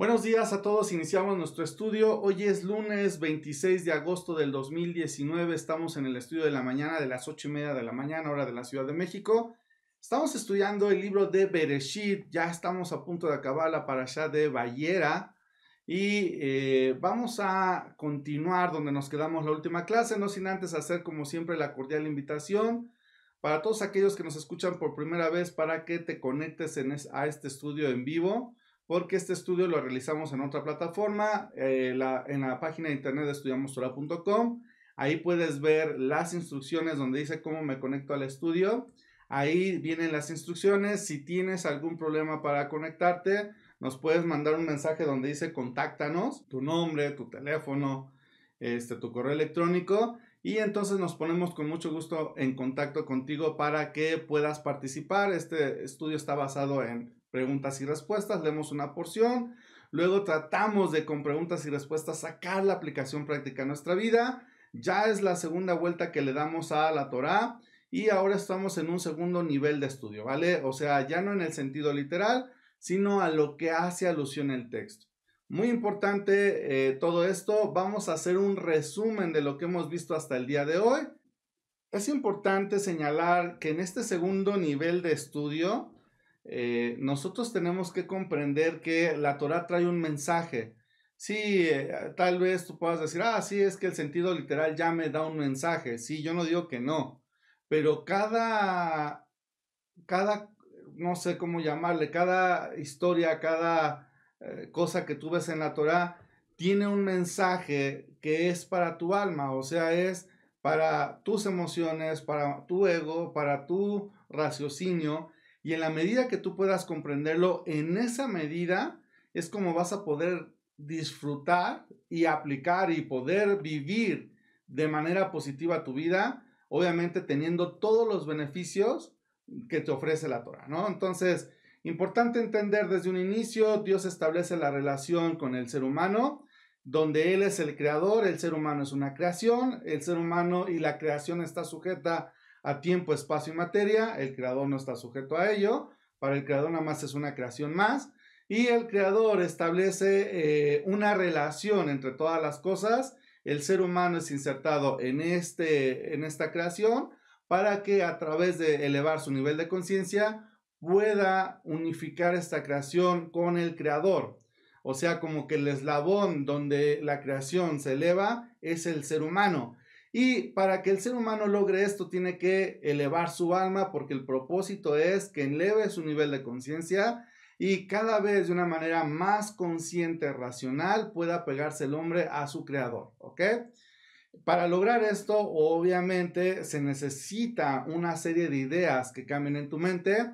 Buenos días a todos, iniciamos nuestro estudio. Hoy es lunes 26 de agosto del 2019, estamos en el estudio de la mañana de las 8 y media de la mañana, hora de la Ciudad de México. Estamos estudiando el libro de Bereshit, ya estamos a punto de acabar la parasha de Ballera y eh, vamos a continuar donde nos quedamos la última clase, no sin antes hacer como siempre la cordial invitación para todos aquellos que nos escuchan por primera vez para que te conectes a este estudio en vivo porque este estudio lo realizamos en otra plataforma, eh, en la página de internet de Estudiamostora.com. Ahí puedes ver las instrucciones donde dice cómo me conecto al estudio. Ahí vienen las instrucciones. Si tienes algún problema para conectarte, nos puedes mandar un mensaje donde dice contáctanos, tu nombre, tu teléfono, este, tu correo electrónico. Y entonces nos ponemos con mucho gusto en contacto contigo para que puedas participar. Este estudio está basado en preguntas y respuestas, leemos una porción, luego tratamos de con preguntas y respuestas sacar la aplicación práctica a nuestra vida. Ya es la segunda vuelta que le damos a la Torah y ahora estamos en un segundo nivel de estudio, ¿vale? O sea, ya no en el sentido literal, sino a lo que hace alusión el texto. Muy importante eh, todo esto, vamos a hacer un resumen de lo que hemos visto hasta el día de hoy. Es importante señalar que en este segundo nivel de estudio eh, nosotros tenemos que comprender que la Torah trae un mensaje. Sí, eh, tal vez tú puedas decir, ah, sí, es que el sentido literal ya me da un mensaje. Sí, yo no digo que no, pero cada, cada, no sé cómo llamarle, cada historia, cada eh, cosa que tú ves en la Torah tiene un mensaje que es para tu alma, o sea, es para tus emociones, para tu ego, para tu raciocinio y en la medida que tú puedas comprenderlo, en esa medida es como vas a poder disfrutar y aplicar y poder vivir de manera positiva tu vida, obviamente teniendo todos los beneficios que te ofrece la Torah, ¿no? Entonces, importante entender desde un inicio, Dios establece la relación con el ser humano, donde Él es el creador, el ser humano es una creación, el ser humano y la creación está sujeta a tiempo, espacio y materia. El creador no está sujeto a ello. Para el creador nada más es una creación más. Y el creador establece eh, una relación entre todas las cosas. El ser humano es insertado en, este, en esta creación para que a través de elevar su nivel de conciencia pueda unificar esta creación con el creador. O sea, como que el eslabón donde la creación se eleva es el ser humano. Y para que el ser humano logre esto, tiene que elevar su alma porque el propósito es que eleve su nivel de conciencia y cada vez de una manera más consciente, racional, pueda pegarse el hombre a su creador. ¿Ok? Para lograr esto, obviamente, se necesita una serie de ideas que cambien en tu mente.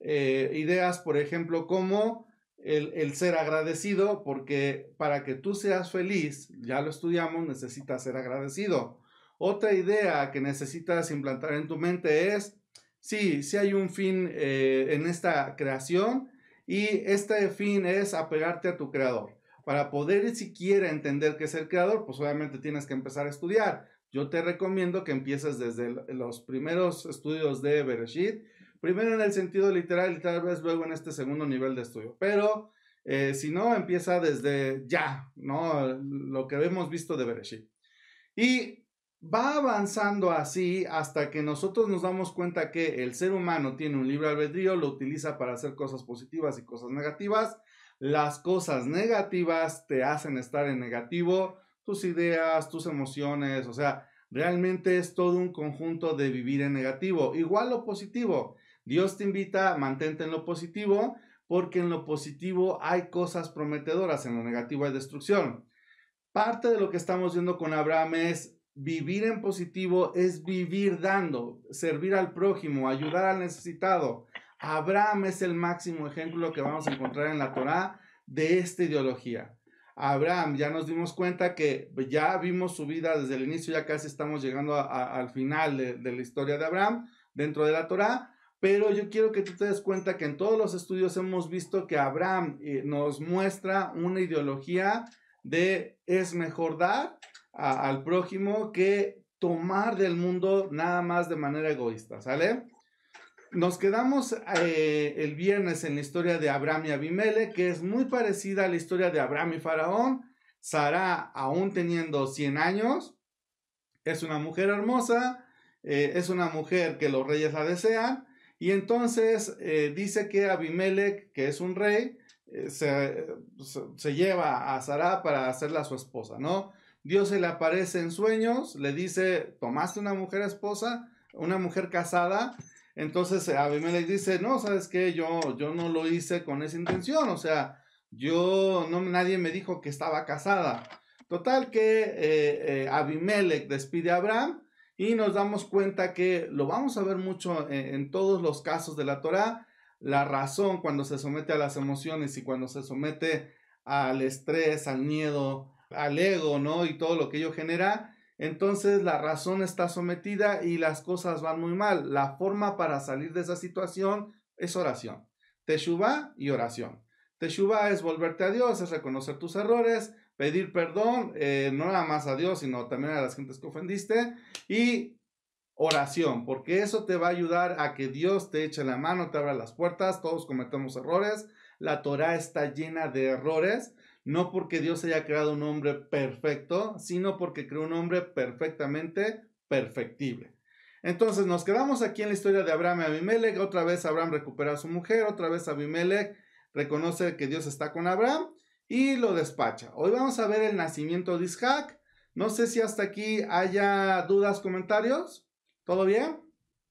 Eh, ideas, por ejemplo, como el, el, ser agradecido, porque para que tú seas feliz, ya lo estudiamos, necesitas ser agradecido. Otra idea que necesitas implantar en tu mente es, sí, sí hay un fin eh, en esta creación y este fin es apegarte a tu creador. Para poder siquiera entender qué es el creador, pues obviamente tienes que empezar a estudiar. Yo te recomiendo que empieces desde los primeros estudios de Bereshit, primero en el sentido literal y tal vez luego en este segundo nivel de estudio. Pero eh, si no, empieza desde ya, ¿no? Lo que hemos visto de Bereshit. Y va avanzando así hasta que nosotros nos damos cuenta que el ser humano tiene un libre albedrío, lo utiliza para hacer cosas positivas y cosas negativas. Las cosas negativas te hacen estar en negativo, tus ideas, tus emociones, o sea, realmente es todo un conjunto de vivir en negativo. Igual lo positivo. Dios te invita, mantente en lo positivo, porque en lo positivo hay cosas prometedoras, en lo negativo hay destrucción. Parte de lo que estamos viendo con Abraham es Vivir en positivo es vivir dando, servir al prójimo, ayudar al necesitado. Abraham es el máximo ejemplo que vamos a encontrar en la Torá de esta ideología. Abraham, ya nos dimos cuenta que ya vimos su vida desde el inicio, ya casi estamos llegando al final de, la historia de Abraham dentro de la Torá, pero yo quiero que tú te des cuenta que en todos los estudios hemos visto que Abraham eh, nos muestra una ideología de es mejor dar al prójimo que tomar del mundo nada más de manera egoísta, ¿sale? Nos quedamos eh, el viernes en la historia de Abraham y Abimele, que es muy parecida a la historia de Abraham y Faraón. Sara, aún teniendo 100 años, es una mujer hermosa, eh, es una mujer que los reyes la desean, y entonces eh, dice que Abimelech, que es un rey, se, se, lleva a Sara para hacerla su esposa, ¿no? Dios se le aparece en sueños, le dice, tomaste una mujer esposa, una mujer casada. Entonces eh, Abimelech dice, no, sabes qué, yo, yo no lo hice con esa intención, o sea, yo, no, nadie me dijo que estaba casada. Total que eh, eh, Abimelech despide a Abraham y nos damos cuenta que lo vamos a ver mucho en, todos los casos de la Torá, la razón cuando se somete a las emociones y cuando se somete al estrés, al miedo, al ego, ¿no? Y todo lo que ello genera. Entonces la razón está sometida y las cosas van muy mal. La forma para salir de esa situación es oración. Teshuvah y oración. Teshuvá es volverte a Dios, es reconocer tus errores, pedir perdón, eh, no nada más a Dios, sino también a las gentes que ofendiste. Y oración, porque eso te va a ayudar a que Dios te eche la mano, te abra las puertas, todos cometemos errores, la Torah está llena de errores, no porque Dios haya creado un hombre perfecto, sino porque creó un hombre perfectamente perfectible. Entonces nos quedamos aquí en la historia de Abraham y Abimelech. Otra vez Abraham recupera a su mujer, otra vez Abimelech reconoce que Dios está con Abraham y lo despacha. Hoy vamos a ver el nacimiento de Isaac. No sé si hasta aquí haya dudas, comentarios. ¿Todo bien?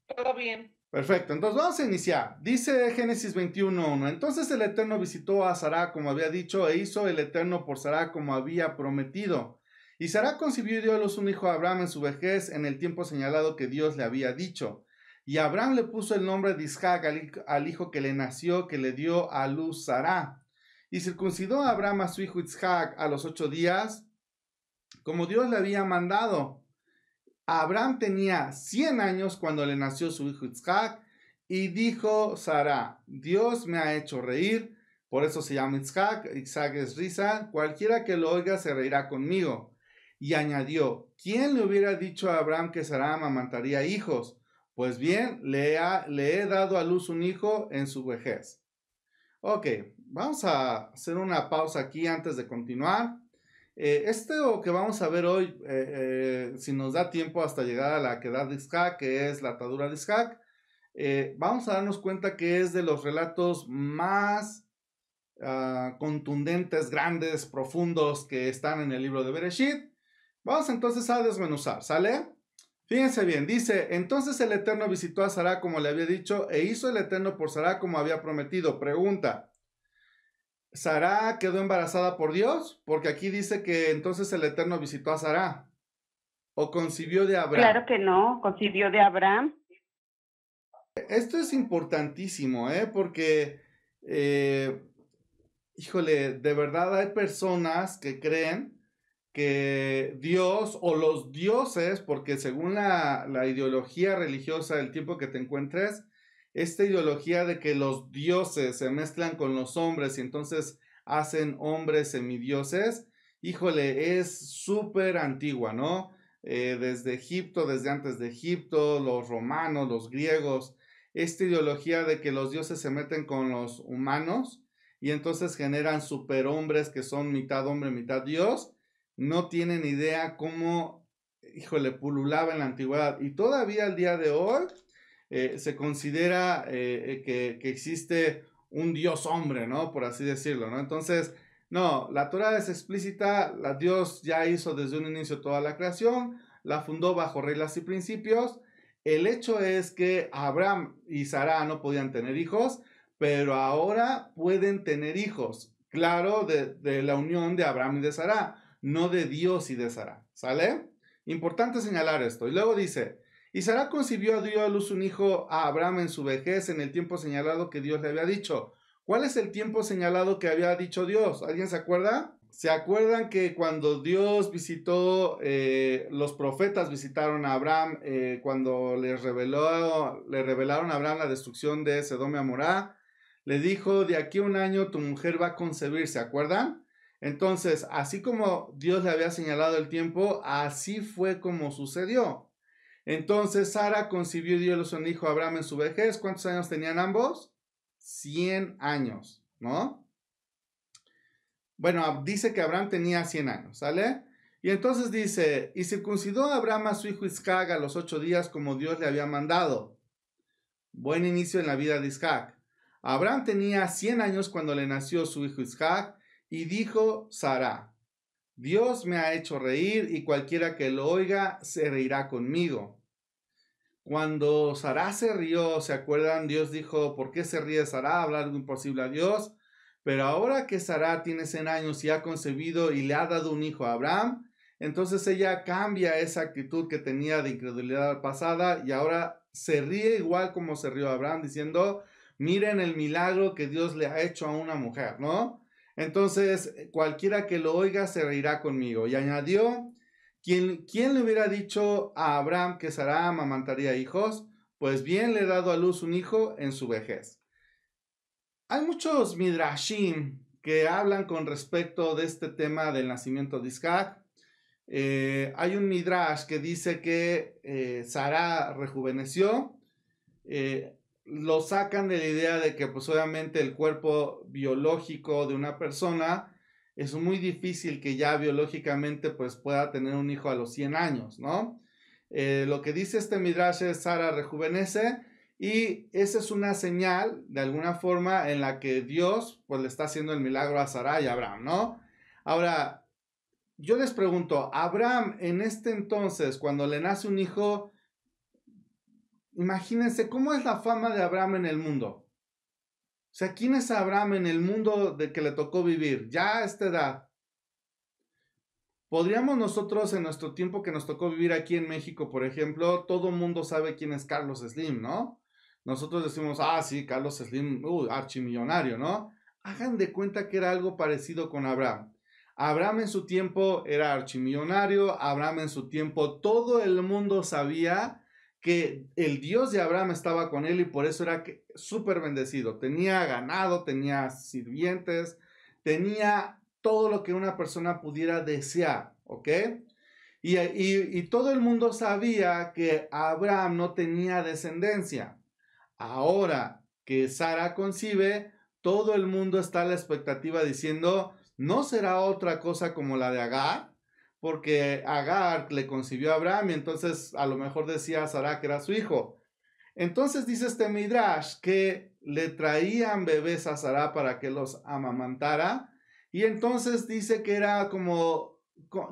Todo bien. Perfecto, entonces vamos a iniciar. Dice Génesis 21.1, entonces el Eterno visitó a Sará como había dicho e hizo el Eterno por Sará como había prometido. Y Sará concibió y dio a luz un hijo a Abraham en su vejez en el tiempo señalado que Dios le había dicho. Y Abraham le puso el nombre de Isaac al, hijo que le nació, que le dio a luz Sará. Y circuncidó a Abraham a su hijo Isaac a los ocho días, como Dios le había mandado. Abraham tenía 100 años cuando le nació su hijo Isaac y dijo Sara, Dios me ha hecho reír, por eso se llama Isaac, Isaac es risa, cualquiera que lo oiga se reirá conmigo. Y añadió, ¿quién le hubiera dicho a Abraham que Sara amamantaría hijos? Pues bien, le, le he dado a luz un hijo en su vejez. Ok, vamos a hacer una pausa aquí antes de continuar. Eh, esto que vamos a ver hoy, eh, eh, si nos da tiempo hasta llegar a la quedad de Ishak, que es la atadura de Ishak, eh, vamos a darnos cuenta que es de los relatos más ah, contundentes, grandes, profundos que están en el libro de Bereshit. Vamos entonces a desmenuzar, ¿sale? Fíjense bien, dice, entonces el Eterno visitó a Sará como le había dicho e hizo el Eterno por Sará como había prometido. Pregunta, ¿Sara quedó embarazada por Dios, porque aquí dice que entonces el Eterno visitó a Sara. ¿O concibió de Abraham? Claro que no, concibió de Abraham. Esto es importantísimo, ¿eh? Porque, eh, híjole, de verdad hay personas que creen que Dios o los dioses, porque según la, la ideología religiosa, del tiempo que te encuentres, esta ideología de que los dioses se mezclan con los hombres y entonces hacen hombres semidioses, híjole, es súper antigua, ¿no? Eh, desde Egipto, desde antes de Egipto, los romanos, los griegos, esta ideología de que los dioses se meten con los humanos y entonces generan superhombres que son mitad hombre, mitad dios, no tienen idea cómo, híjole, pululaba en la antigüedad. Y todavía al día de hoy, eh, se considera eh, eh, que, existe un Dios hombre, ¿no? Por así decirlo, ¿no? Entonces, no, la Torah es explícita, la Dios ya hizo desde un inicio toda la creación, la fundó bajo reglas y principios. El hecho es que Abraham y Sara no podían tener hijos, pero ahora pueden tener hijos, claro, de, la unión de Abraham y de Sara, no de Dios y de Sara, ¿sale? Importante señalar esto. Y luego dice, y Sara concibió, Dios a luz un hijo a Abraham en su vejez, en el tiempo señalado que Dios le había dicho. ¿Cuál es el tiempo señalado que había dicho Dios? ¿Alguien se acuerda? ¿Se acuerdan que cuando Dios visitó, eh, los profetas visitaron a Abraham, eh, cuando le, reveló, le revelaron a Abraham la destrucción de y Amorá? Le dijo, de aquí a un año tu mujer va a concebir, ¿se acuerdan? Entonces, así como Dios le había señalado el tiempo, así fue como sucedió. Entonces Sara concibió y dio a hijo a Abraham en su vejez. ¿Cuántos años tenían ambos? 100 años, ¿no? Bueno, dice que Abraham tenía 100 años, ¿sale? Y entonces dice, y circuncidó a Abraham a su hijo Isaac a los ocho días como Dios le había mandado. Buen inicio en la vida de Isaac. Abraham tenía 100 años cuando le nació su hijo Isaac y dijo Sara, Dios me ha hecho reír y cualquiera que lo oiga se reirá conmigo. Cuando Sará se rió, ¿se acuerdan? Dios dijo, ¿por qué se ríe Sará? Habla algo imposible a Dios. Pero ahora que Sará tiene 100 años y ha concebido y le ha dado un hijo a Abraham, entonces ella cambia esa actitud que tenía de incredulidad pasada y ahora se ríe igual como se rió Abraham diciendo, miren el milagro que Dios le ha hecho a una mujer, ¿no? Entonces cualquiera que lo oiga se reirá conmigo. Y añadió, ¿Quién, le hubiera dicho a Abraham que Sara amamantaría hijos? Pues bien le he dado a luz un hijo en su vejez. Hay muchos midrashim que hablan con respecto de este tema del nacimiento de Isaac. Eh, hay un midrash que dice que Sarah eh, Sara rejuveneció. Eh, lo sacan de la idea de que pues obviamente el cuerpo biológico de una persona es muy difícil que ya biológicamente pues pueda tener un hijo a los 100 años, ¿no? Eh, lo que dice este Midrash es Sara rejuvenece y esa es una señal de alguna forma en la que Dios pues le está haciendo el milagro a Sara y a Abraham, ¿no? Ahora, yo les pregunto, Abraham en este entonces, cuando le nace un hijo, imagínense cómo es la fama de Abraham en el mundo. O sea, ¿quién es Abraham en el mundo de que le tocó vivir ya a esta edad? Podríamos nosotros en nuestro tiempo que nos tocó vivir aquí en México, por ejemplo, todo mundo sabe quién es Carlos Slim, ¿no? Nosotros decimos, ah, sí, Carlos Slim, uh, archimillonario, ¿no? Hagan de cuenta que era algo parecido con Abraham. Abraham en su tiempo era archimillonario, Abraham en su tiempo todo el mundo sabía que el Dios de Abraham estaba con él y por eso era súper bendecido. Tenía ganado, tenía sirvientes, tenía todo lo que una persona pudiera desear, ¿ok? Y, todo el mundo sabía que Abraham no tenía descendencia. Ahora que Sara concibe, todo el mundo está a la expectativa diciendo, ¿no será otra cosa como la de Agar? porque Agar le concibió a Abraham y entonces a lo mejor decía a Sarah que era su hijo. Entonces dice este Midrash que le traían bebés a Sarah para que los amamantara y entonces dice que era como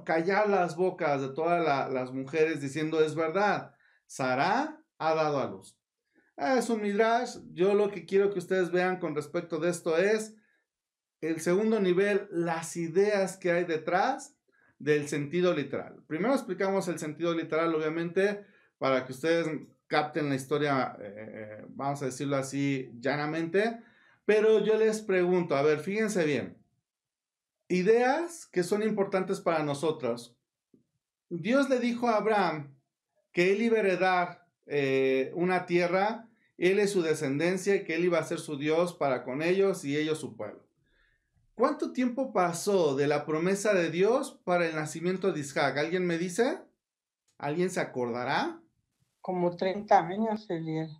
callar las bocas de todas las mujeres diciendo es verdad, Sarah ha dado a luz. Ah, es un Midrash, yo lo que quiero que ustedes vean con respecto de esto es el segundo nivel, las ideas que hay detrás del sentido literal. Primero explicamos el sentido literal, obviamente, para que ustedes capten la historia, eh, eh, vamos a decirlo así, llanamente. Pero yo les pregunto, a ver, fíjense bien, ideas que son importantes para nosotros. Dios le dijo a Abraham que él iba a heredar eh, una tierra, él es su descendencia, que él iba a ser su Dios para con ellos y ellos su pueblo. ¿Cuánto tiempo pasó de la promesa de Dios para el nacimiento de Isaac? ¿Alguien me dice? ¿Alguien se acordará? Como 30 años, Eliel.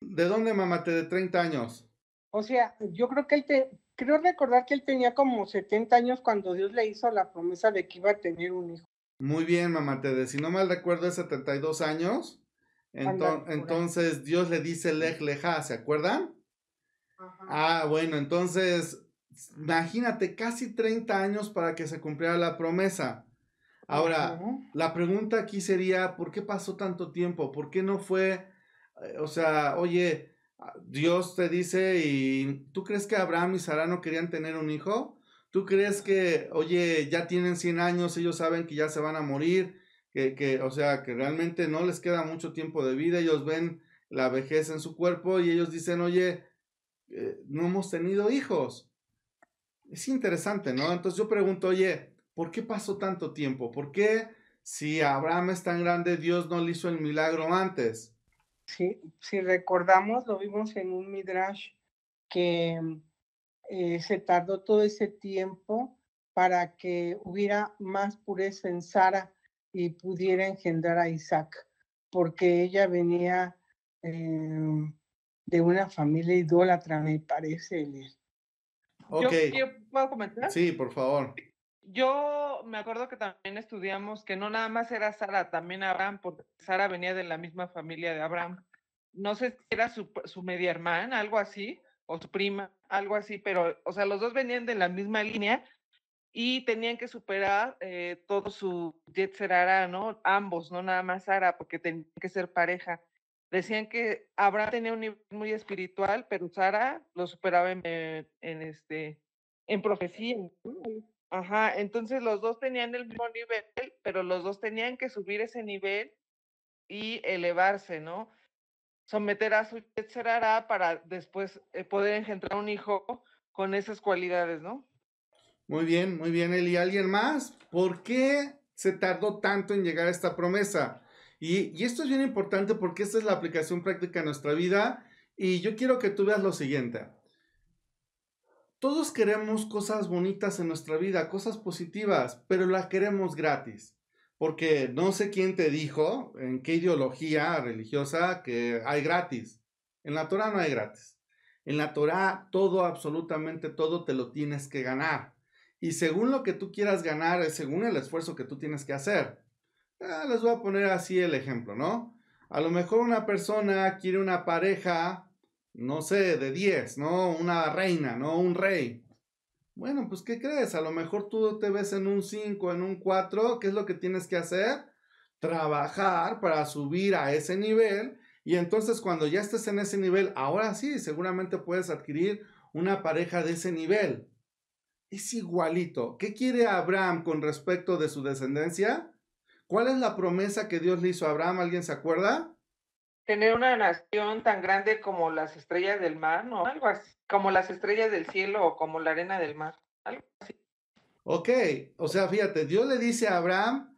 ¿De dónde, mamá, te de 30 años? O sea, yo creo que él te, creo recordar que él tenía como 70 años cuando Dios le hizo la promesa de que iba a tener un hijo. Muy bien, mamá de Si no mal recuerdo, es 72 años. entonces Dios le dice Lej leja, ¿se acuerdan? Ah, bueno, entonces Imagínate, casi 30 años para que se cumpliera la promesa. Ahora, la pregunta aquí sería, ¿por qué pasó tanto tiempo? ¿Por qué no fue, eh, o sea, oye, ah, Dios te dice y tú crees que Abraham y Sara no querían tener un hijo? ¿Tú crees que, oye, ya tienen 100 años, ellos saben que ya se van a morir, que, que, o sea, que realmente no les queda mucho tiempo de vida, ellos ven la vejez en su cuerpo y ellos dicen, oye, eh, no hemos tenido hijos es interesante, ¿no? Entonces yo pregunto, oye, ¿por qué pasó tanto tiempo? ¿Por qué si Abraham es tan grande, Dios no le hizo el milagro antes? Sí, si recordamos, lo vimos en un Midrash que mm, eh, se tardó todo ese tiempo para que hubiera más pureza en Sara y pudiera engendrar a Isaac, porque ella venía em, de una familia idólatra, me parece, yo, ¿Puedo comentar? Sí, por favor. Yo me acuerdo que también estudiamos que no nada más era Sara, también Abraham, porque Sara venía de la misma familia de Abraham. No sé si era su, su media hermana, algo así, o su prima, algo así, pero, o sea, los dos venían de la misma línea y tenían que superar eh, todo su Jet ¿no? Ambos, no nada más Sara, porque tenían que ser pareja. Decían que Abraham tenía un nivel muy espiritual, pero Sara lo superaba en, eh, este, en profecía. Ajá, entonces los dos tenían el mismo nivel, pero los dos tenían que subir ese nivel y elevarse, ¿no? Someter a su Yetzerara para después eh, poder engendrar un hijo con esas cualidades, ¿no? Muy bien, muy bien, Eli. ¿Alguien más? ¿Por qué se tardó tanto en llegar a esta promesa? Y, esto es bien importante porque esta es la aplicación práctica en nuestra vida y yo quiero que tú veas lo siguiente. Todos queremos cosas bonitas en nuestra vida, cosas positivas, pero las queremos gratis. Porque no sé quién te dijo, en qué ideología religiosa, que hay gratis. En la Torah no hay gratis. En la Torah todo, absolutamente todo, te lo tienes que ganar. Y según lo que tú quieras ganar, es según el esfuerzo que tú tienes que hacer. Ah, les voy a poner así el ejemplo, ¿no? A lo mejor una persona quiere una pareja, no sé, de 10, ¿no? Una reina, ¿no? Un rey. Bueno, pues ¿qué crees? A lo mejor tú te ves en un 5, en un 4, ¿qué es lo que tienes que hacer? Trabajar para subir a ese nivel y entonces cuando ya estés en ese nivel, ahora sí, seguramente puedes adquirir una pareja de ese nivel. Es igualito. ¿Qué quiere Abraham con respecto de su descendencia? ¿Cuál es la promesa que Dios le hizo a Abraham? ¿Alguien se acuerda? Tener una nación tan grande como las estrellas del mar, ¿no? Algo así, como las estrellas del cielo o como la arena del mar, algo así. Ok, o sea, fíjate, Dios le dice a Abraham,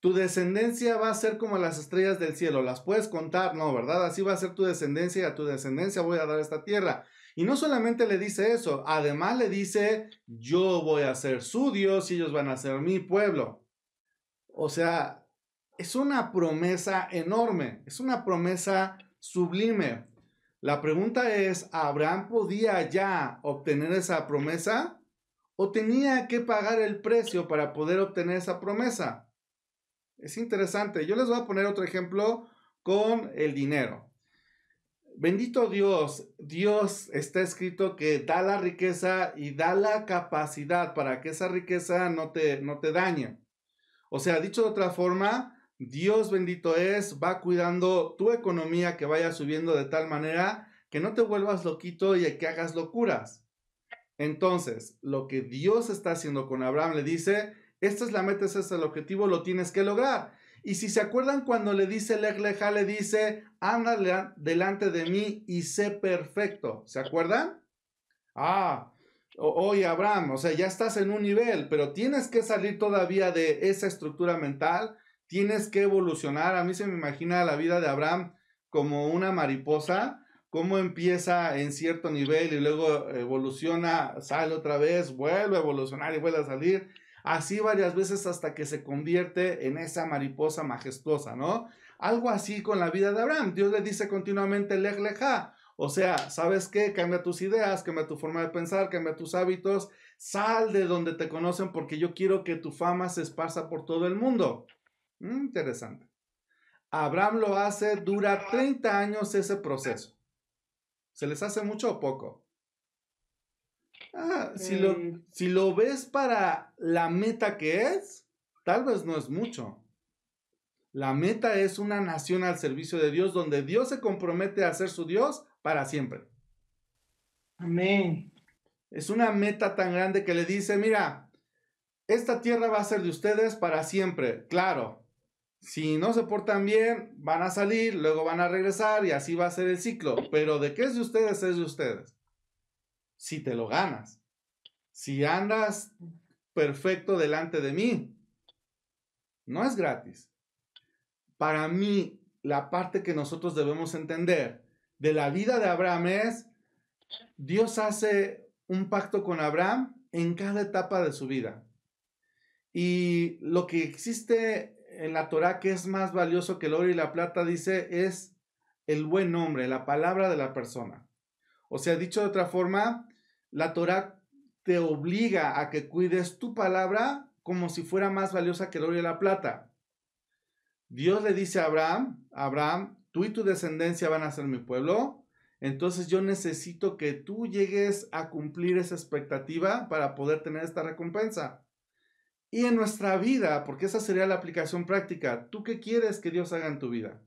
tu descendencia va a ser como las estrellas del cielo, las puedes contar, ¿no? ¿Verdad? Así va a ser tu descendencia y a tu descendencia voy a dar esta tierra. Y no solamente le dice eso, además le dice, yo voy a ser su Dios y ellos van a ser mi pueblo. O sea, es una promesa enorme, es una promesa sublime. La pregunta es, ¿Abraham podía ya obtener esa promesa? ¿O tenía que pagar el precio para poder obtener esa promesa? Es interesante. Yo les voy a poner otro ejemplo con el dinero. Bendito Dios, Dios está escrito que da la riqueza y da la capacidad para que esa riqueza no te, no te dañe. O sea, dicho de otra forma, Dios bendito es, va cuidando tu economía que vaya subiendo de tal manera que no te vuelvas loquito y que hagas locuras. Entonces, lo que Dios está haciendo con Abraham le dice, esta es la meta, ese es el objetivo, lo tienes que lograr. Y si se acuerdan cuando le dice leja, le dice, anda delante de mí y sé perfecto. ¿Se acuerdan? Ah, oye Abraham, o sea, ya estás en un nivel, pero tienes que salir todavía de esa estructura mental tienes que evolucionar. A mí se me imagina la vida de Abraham como una mariposa, cómo empieza en cierto nivel y luego evoluciona, sale otra vez, vuelve a evolucionar y vuelve a salir. Así varias veces hasta que se convierte en esa mariposa majestuosa, ¿no? Algo así con la vida de Abraham. Dios le dice continuamente, lej leja. O sea, ¿sabes qué? Cambia tus ideas, cambia tu forma de pensar, cambia tus hábitos, sal de donde te conocen porque yo quiero que tu fama se esparza por todo el mundo. Mm, interesante. Abraham lo hace, dura 30 años ese proceso. ¿Se les hace mucho o poco? Ah, si, lo, eh. si lo ves para la meta que es, tal vez no es mucho. La meta es una nación al servicio de Dios, donde Dios se compromete a ser su Dios para siempre. Amén. Es una meta tan grande que le dice, mira, esta tierra va a ser de ustedes para siempre. Claro, si no se portan bien, van a salir, luego van a regresar y así va a ser el ciclo. Pero de qué es de ustedes, es de ustedes. Si te lo ganas. Si andas perfecto delante de mí. No es gratis. Para mí, la parte que nosotros debemos entender de la vida de Abraham es, Dios hace un pacto con Abraham en cada etapa de su vida. Y lo que existe en la Torah que es más valioso que el oro y la plata, dice, es el buen nombre, la palabra de la persona. O sea, dicho de otra forma, la Torah te obliga a que cuides tu palabra como si fuera más valiosa que el oro y la plata. Dios le dice a Abraham, Abraham, tú y tu descendencia van a ser mi pueblo, entonces yo necesito que tú llegues a cumplir esa expectativa para poder tener esta recompensa. Y en nuestra vida, porque esa sería la aplicación práctica, ¿tú qué quieres que Dios haga en tu vida?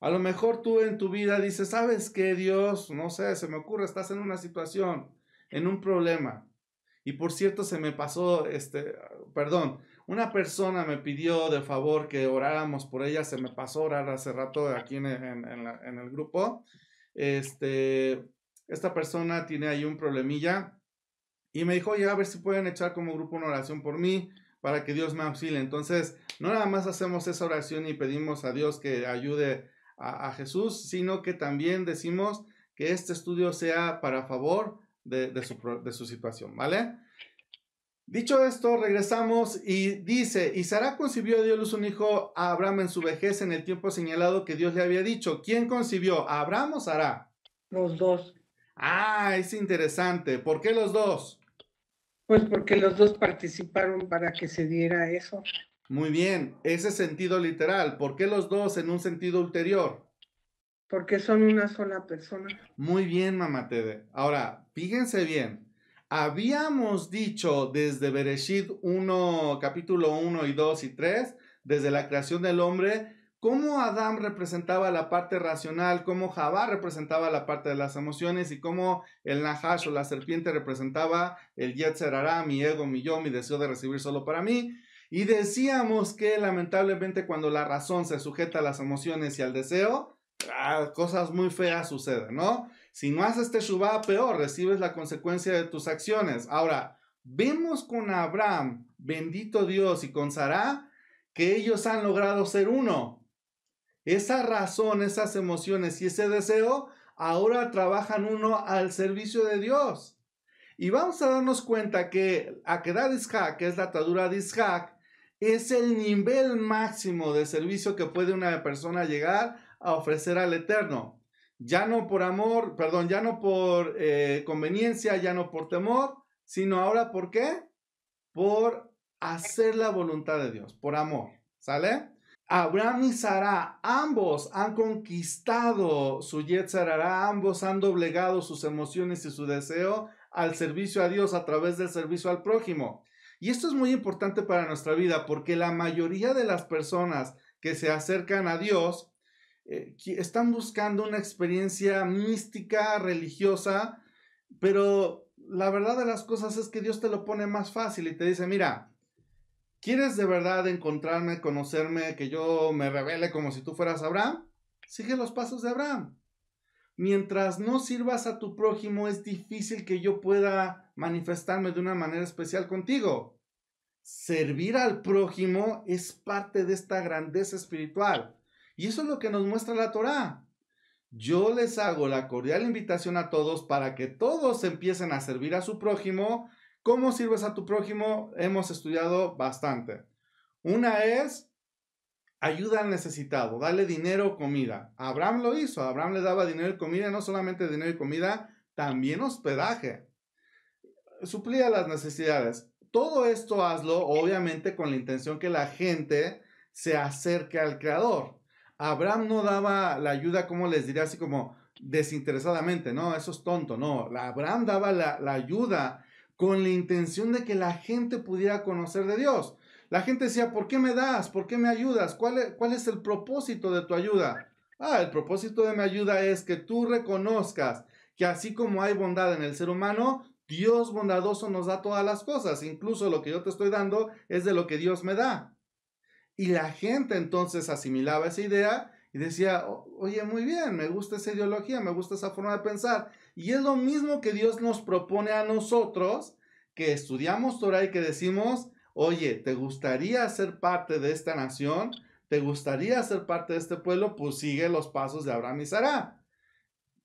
A lo mejor tú en tu vida dices, ¿sabes qué Dios? No sé, se me ocurre, estás en una situación, en un problema. Y por cierto, se me pasó, este, perdón, una persona me pidió de favor que oráramos por ella, se me pasó orar hace rato aquí en, el grupo. Este, esta persona tiene ahí un problemilla y me dijo, ya a ver si pueden echar como grupo una oración por mí para que Dios me auxilie. Entonces, no nada más hacemos esa oración y pedimos a Dios que ayude a, Jesús, sino que también decimos que este estudio sea para favor de, su, situación, ¿vale? Dicho esto, regresamos y dice, y Sara concibió a Dios un hijo a Abraham en su vejez en el tiempo señalado que Dios le había dicho. ¿Quién concibió, Abraham o Sara? Los dos. Ah, es interesante. ¿Por qué los dos? Pues porque los dos participaron para que se diera eso. Muy bien, ese sentido literal. ¿Por qué los dos en un sentido ulterior? Porque son una sola persona. Muy bien, mamá Tede. Ahora, fíjense bien. Habíamos dicho desde Bereshit 1, capítulo 1 y 2 y 3, desde la creación del hombre, cómo Adán representaba la parte racional, cómo Jabá representaba la parte de las emociones y cómo el Nahash o la serpiente representaba el Yetzer mi ego, mi yo, mi deseo de recibir solo para mí. Y decíamos que lamentablemente cuando la razón se sujeta a las emociones y al deseo, ah, cosas muy feas suceden, ¿no? Si no haces este Shubá, peor, recibes la consecuencia de tus acciones. Ahora, vemos con Abraham, bendito Dios, y con Sara que ellos han logrado ser uno. Esa razón, esas emociones y ese deseo ahora trabajan uno al servicio de Dios. Y vamos a darnos cuenta que a Ishak, que es la atadura de es el nivel máximo de servicio que puede una persona llegar a ofrecer al Eterno. Ya no por amor, perdón, ya no por eh, conveniencia, ya no por temor, sino ahora por qué? Por hacer la voluntad de Dios, por amor. ¿Sale? Abraham y Sara, ambos han conquistado su Yetzarará, ambos han doblegado sus emociones y su deseo al servicio a Dios a través del servicio al prójimo. Y esto es muy importante para nuestra vida porque la mayoría de las personas que se acercan a Dios eh, están buscando una experiencia mística, religiosa, pero la verdad de las cosas es que Dios te lo pone más fácil y te dice, mira, ¿Quieres de verdad encontrarme, conocerme, que yo me revele como si tú fueras Abraham? Sigue los pasos de Abraham. Mientras no sirvas a tu prójimo, es difícil que yo pueda manifestarme de una manera especial contigo. Servir al prójimo es parte de esta grandeza espiritual. Y eso es lo que nos muestra la Torá. Yo les hago la cordial invitación a todos para que todos empiecen a servir a su prójimo ¿Cómo sirves a tu prójimo? Hemos estudiado bastante. Una es ayuda al necesitado, dale dinero o comida. Abraham lo hizo, Abraham le daba dinero y comida, no solamente dinero y comida, también hospedaje. Suplía las necesidades. Todo esto hazlo obviamente con la intención que la gente se acerque al Creador. Abraham no daba la ayuda, como les diría, así como desinteresadamente, no, eso es tonto, no. Abraham daba la, la ayuda con la intención de que la gente pudiera conocer de Dios. La gente decía, ¿por qué me das? ¿Por qué me ayudas? ¿Cuál es, el propósito de tu ayuda? Ah, el propósito de mi ayuda es que tú reconozcas que así como hay bondad en el ser humano, Dios bondadoso nos da todas las cosas, incluso lo que yo te estoy dando es de lo que Dios me da. Y la gente entonces asimilaba esa idea y decía, oye, muy bien, me gusta esa ideología, me gusta esa forma de pensar. Y es lo mismo que Dios nos propone a nosotros que estudiamos Torah y que decimos, oye, ¿te gustaría ser parte de esta nación? ¿Te gustaría ser parte de este pueblo? Pues sigue los pasos de Abraham y Sarah.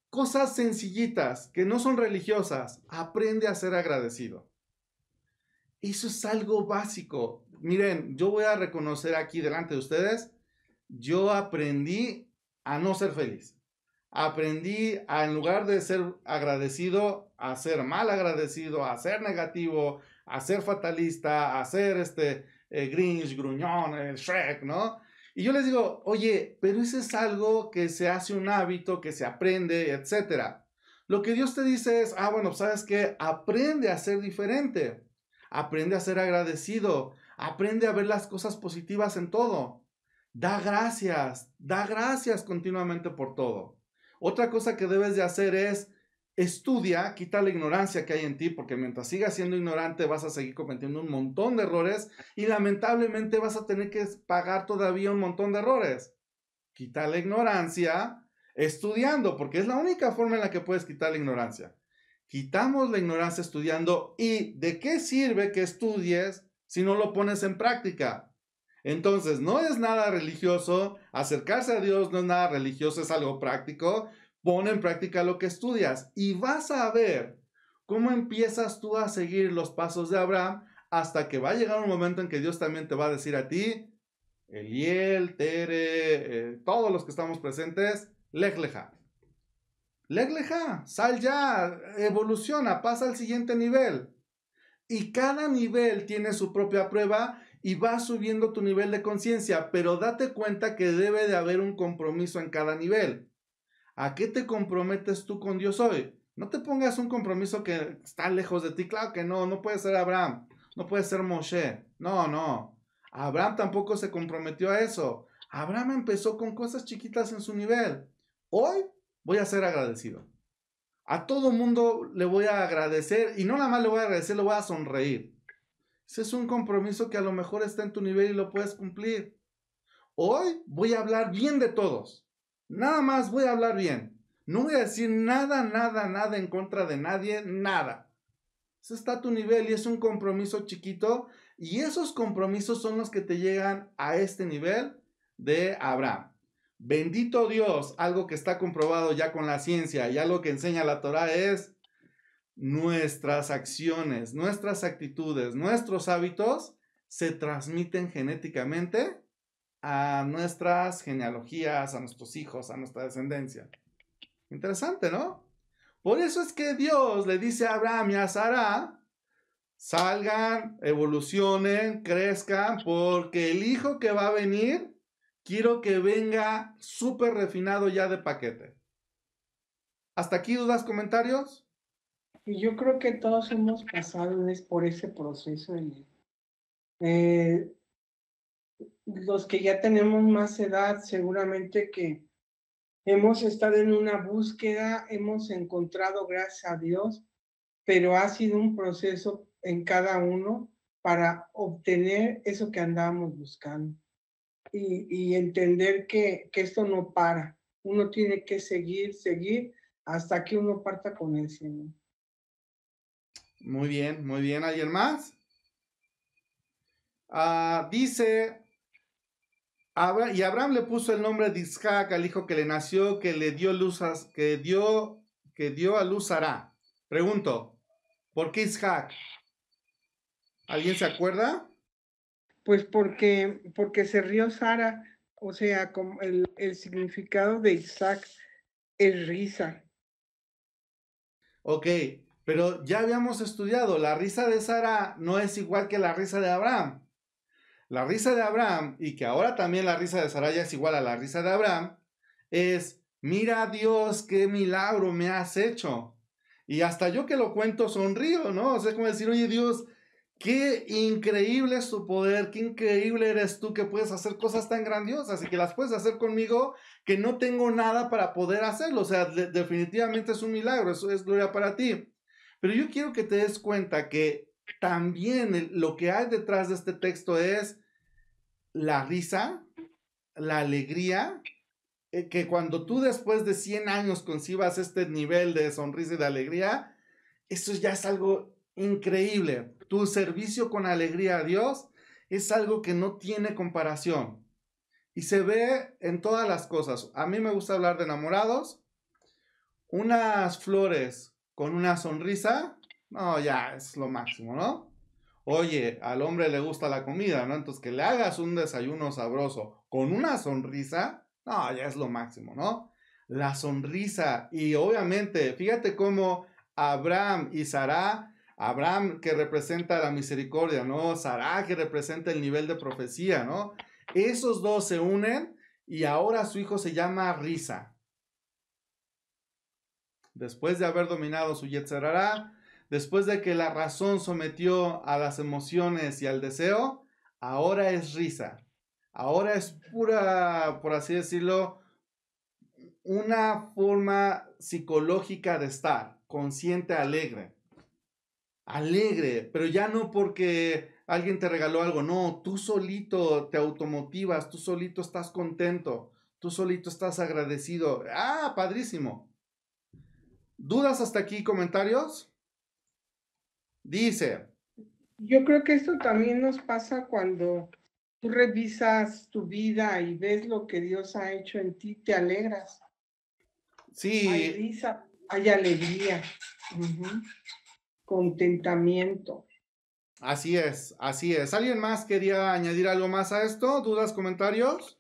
Cosas sencillitas que no son religiosas. Aprende a ser agradecido. Eso es algo básico. Miren, yo voy a reconocer aquí delante de ustedes, yo aprendí a no ser feliz. Aprendí a, en lugar de ser agradecido, a ser mal agradecido, a ser negativo, a ser fatalista, a ser este eh, Grinch, gruñón, el eh, Shrek, ¿no? Y yo les digo, oye, pero eso es algo que se hace un hábito, que se aprende, etc Lo que Dios te dice es, ah, bueno, sabes que aprende a ser diferente, aprende a ser agradecido, aprende a ver las cosas positivas en todo. Da gracias, da gracias continuamente por todo. Otra cosa que debes de hacer es estudia, quita la ignorancia que hay en ti, porque mientras sigas siendo ignorante vas a seguir cometiendo un montón de errores y lamentablemente vas a tener que pagar todavía un montón de errores. Quita la ignorancia estudiando, porque es la única forma en la que puedes quitar la ignorancia. Quitamos la ignorancia estudiando y ¿de qué sirve que estudies si no lo pones en práctica? Entonces, no es nada religioso, acercarse a Dios no es nada religioso, es algo práctico. Pon en práctica lo que estudias y vas a ver cómo empiezas tú a seguir los pasos de Abraham hasta que va a llegar un momento en que Dios también te va a decir a ti, Eliel, Tere, eh, todos los que estamos presentes, legleja, legleja, sal ya, evoluciona, pasa al siguiente nivel. Y cada nivel tiene su propia prueba y vas subiendo tu nivel de conciencia, pero date cuenta que debe de haber un compromiso en cada nivel. ¿A qué te comprometes tú con Dios hoy? No te pongas un compromiso que está lejos de ti. Claro que no, no puede ser Abraham, no puede ser Moshe. No, no. Abraham tampoco se comprometió a eso. Abraham empezó con cosas chiquitas en su nivel. Hoy voy a ser agradecido. A todo mundo le voy a agradecer y no nada más le voy a agradecer, le voy a sonreír. Ese es un compromiso que a lo mejor está en tu nivel y lo puedes cumplir. Hoy voy a hablar bien de todos. Nada más voy a hablar bien. No voy a decir nada, nada, nada en contra de nadie, nada. Ese está a tu nivel y es un compromiso chiquito. Y esos compromisos son los que te llegan a este nivel de Abraham. Bendito Dios, algo que está comprobado ya con la ciencia y algo que enseña la Torah es nuestras acciones, nuestras actitudes, nuestros hábitos se transmiten genéticamente a nuestras genealogías, a nuestros hijos, a nuestra descendencia. Interesante, ¿no? Por eso es que Dios le dice a Abraham y a Sara, salgan, evolucionen, crezcan, porque el hijo que va a venir, quiero que venga súper refinado ya de paquete. ¿Hasta aquí dudas, comentarios? Y yo creo que todos hemos pasado por ese proceso. Eh, los que ya tenemos más edad, seguramente que hemos estado en una búsqueda, hemos encontrado, gracias a Dios, pero ha sido un proceso en cada uno para obtener eso que andábamos buscando y, entender que, que esto no para. Uno tiene que seguir, seguir hasta que uno parta con el Señor. Muy bien, muy bien. ¿Alguien más? Ah, dice, y Abraham le puso el nombre de Isaac al hijo que le nació, que le dio luzas, a, que dio, que dio a luz Pregunto, ¿por qué Isaac? ¿Alguien se acuerda? Pues porque, porque se rió Sara, o sea, el, significado de Isaac es risa. Ok, pero ya habíamos estudiado, la risa de Sara no es igual que la risa de Abraham. La risa de Abraham, y que ahora también la risa de Sara ya es igual a la risa de Abraham, es, mira Dios, qué milagro me has hecho. Y hasta yo que lo cuento sonrío, ¿no? O sea, es como decir, oye Dios, qué increíble es tu poder, qué increíble eres tú que puedes hacer cosas tan grandiosas y que las puedes hacer conmigo que no tengo nada para poder hacerlo. O sea, definitivamente es un milagro, eso es gloria para ti. Pero yo quiero que te des cuenta que también lo que hay detrás de este texto es la risa, la alegría, eh, que cuando tú después de 100 años concibas este nivel de sonrisa y de alegría, eso ya es algo increíble. Tu servicio con alegría a Dios es algo que no tiene comparación. Y se ve en todas las cosas. A mí me gusta hablar de enamorados. Unas flores con una sonrisa, no, ya es lo máximo, ¿no? Oye, al hombre le gusta la comida, ¿no? Entonces que le hagas un desayuno sabroso con una sonrisa, no, ya es lo máximo, ¿no? La sonrisa y obviamente, fíjate cómo Abraham y sara Abraham que representa la misericordia, ¿no? Sarah que representa el nivel de profecía, ¿no? Esos dos se unen y ahora su hijo se llama Risa después de haber dominado su Yetzerará, después de que la razón sometió a las emociones y al deseo, ahora es risa. Ahora es pura, por así decirlo, una forma psicológica de estar, consciente, alegre. Alegre, pero ya no porque alguien te regaló algo, no, tú solito te automotivas, tú solito estás contento, tú solito estás agradecido. Ah, padrísimo. ¿Dudas hasta aquí, comentarios? Dice. Yo creo que esto también nos pasa cuando tú revisas tu vida y ves lo que Dios ha hecho en ti, te alegras. Sí. Hay alegría, contentamiento. Así es, así es. ¿Alguien más quería añadir algo más a esto? ¿Dudas, comentarios?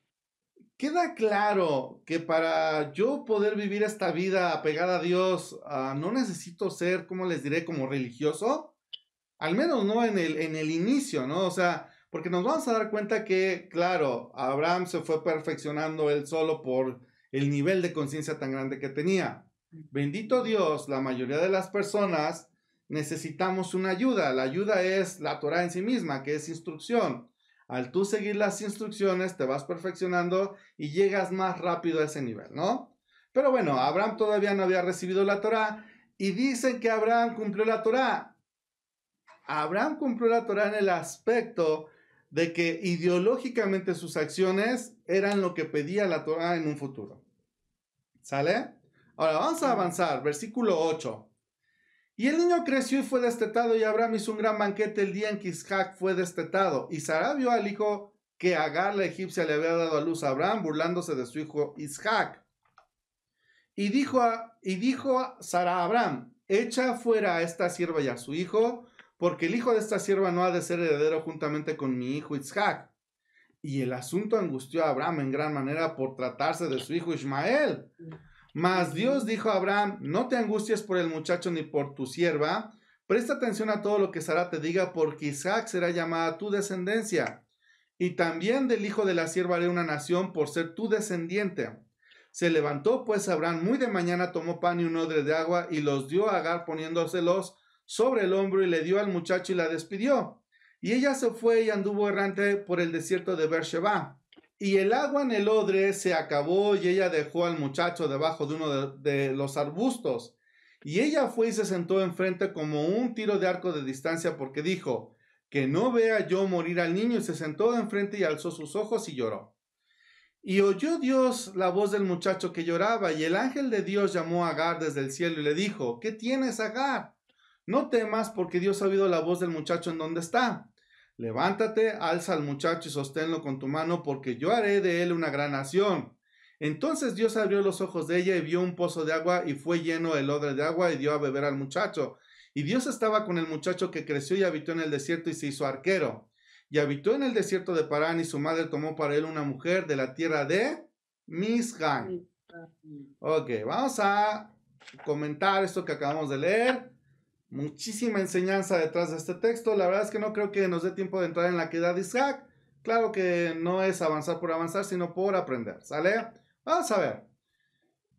Queda claro que para yo poder vivir esta vida apegada a Dios, ah, no necesito ser, como les diré, como religioso, al menos no en el, en el inicio, ¿no? O sea, porque nos vamos a dar cuenta que, claro, Abraham se fue perfeccionando él solo por el nivel de conciencia tan grande que tenía. Bendito Dios, la mayoría de las personas necesitamos una ayuda. La ayuda es la Torah en sí misma, que es instrucción. Al tú seguir las instrucciones, te vas perfeccionando y llegas más rápido a ese nivel, ¿no? Pero bueno, Abraham todavía no había recibido la Torah y dicen que Abraham cumplió la Torah. Abraham cumplió la Torah en el aspecto de que ideológicamente sus acciones eran lo que pedía la Torah en un futuro. ¿Sale? Ahora vamos a avanzar, versículo 8. Y el niño creció y fue destetado, y Abraham hizo un gran banquete el día en que Isaac fue destetado. Y Sara vio al hijo que Agar la egipcia le había dado a luz a Abraham, burlándose de su hijo Isaac. Y dijo, a, y dijo Sara a Abraham, echa fuera a esta sierva y a su hijo, porque el hijo de esta sierva no ha de ser heredero juntamente con mi hijo Isaac. Y el asunto angustió a Abraham en gran manera por tratarse de su hijo Ismael. Mas Dios dijo a Abraham, no te angusties por el muchacho ni por tu sierva, presta atención a todo lo que Sara te diga, porque Isaac será llamada tu descendencia, y también del hijo de la sierva haré una nación por ser tu descendiente. Se levantó pues Abraham muy de mañana, tomó pan y un odre de agua, y los dio a Agar poniéndoselos sobre el hombro, y le dio al muchacho y la despidió. Y ella se fue y anduvo errante por el desierto de Beersheba. Y el agua en el odre se acabó y ella dejó al muchacho debajo de uno de, los arbustos. Y ella fue y se sentó enfrente como un tiro de arco de distancia porque dijo, que no vea yo morir al niño. Y se sentó enfrente y alzó sus ojos y lloró. Y oyó Dios la voz del muchacho que lloraba, y el ángel de Dios llamó a Agar desde el cielo y le dijo, ¿qué tienes, Agar? No temas porque Dios ha oído la voz del muchacho en donde está. Levántate, alza al muchacho y sosténlo con tu mano, porque yo haré de él una gran nación. Entonces Dios abrió los ojos de ella y vio un pozo de agua y fue lleno el odre de agua y dio a beber al muchacho. Y Dios estaba con el muchacho que creció y habitó en el desierto y se hizo arquero. Y habitó en el desierto de Parán y su madre tomó para él una mujer de la tierra de Mizgan. Ok, vamos a comentar esto que acabamos de leer muchísima enseñanza detrás de este texto. La verdad es que no creo que nos dé tiempo de entrar en la queda de Isaac. Claro que no es avanzar por avanzar, sino por aprender. ¿Sale? Vamos a ver.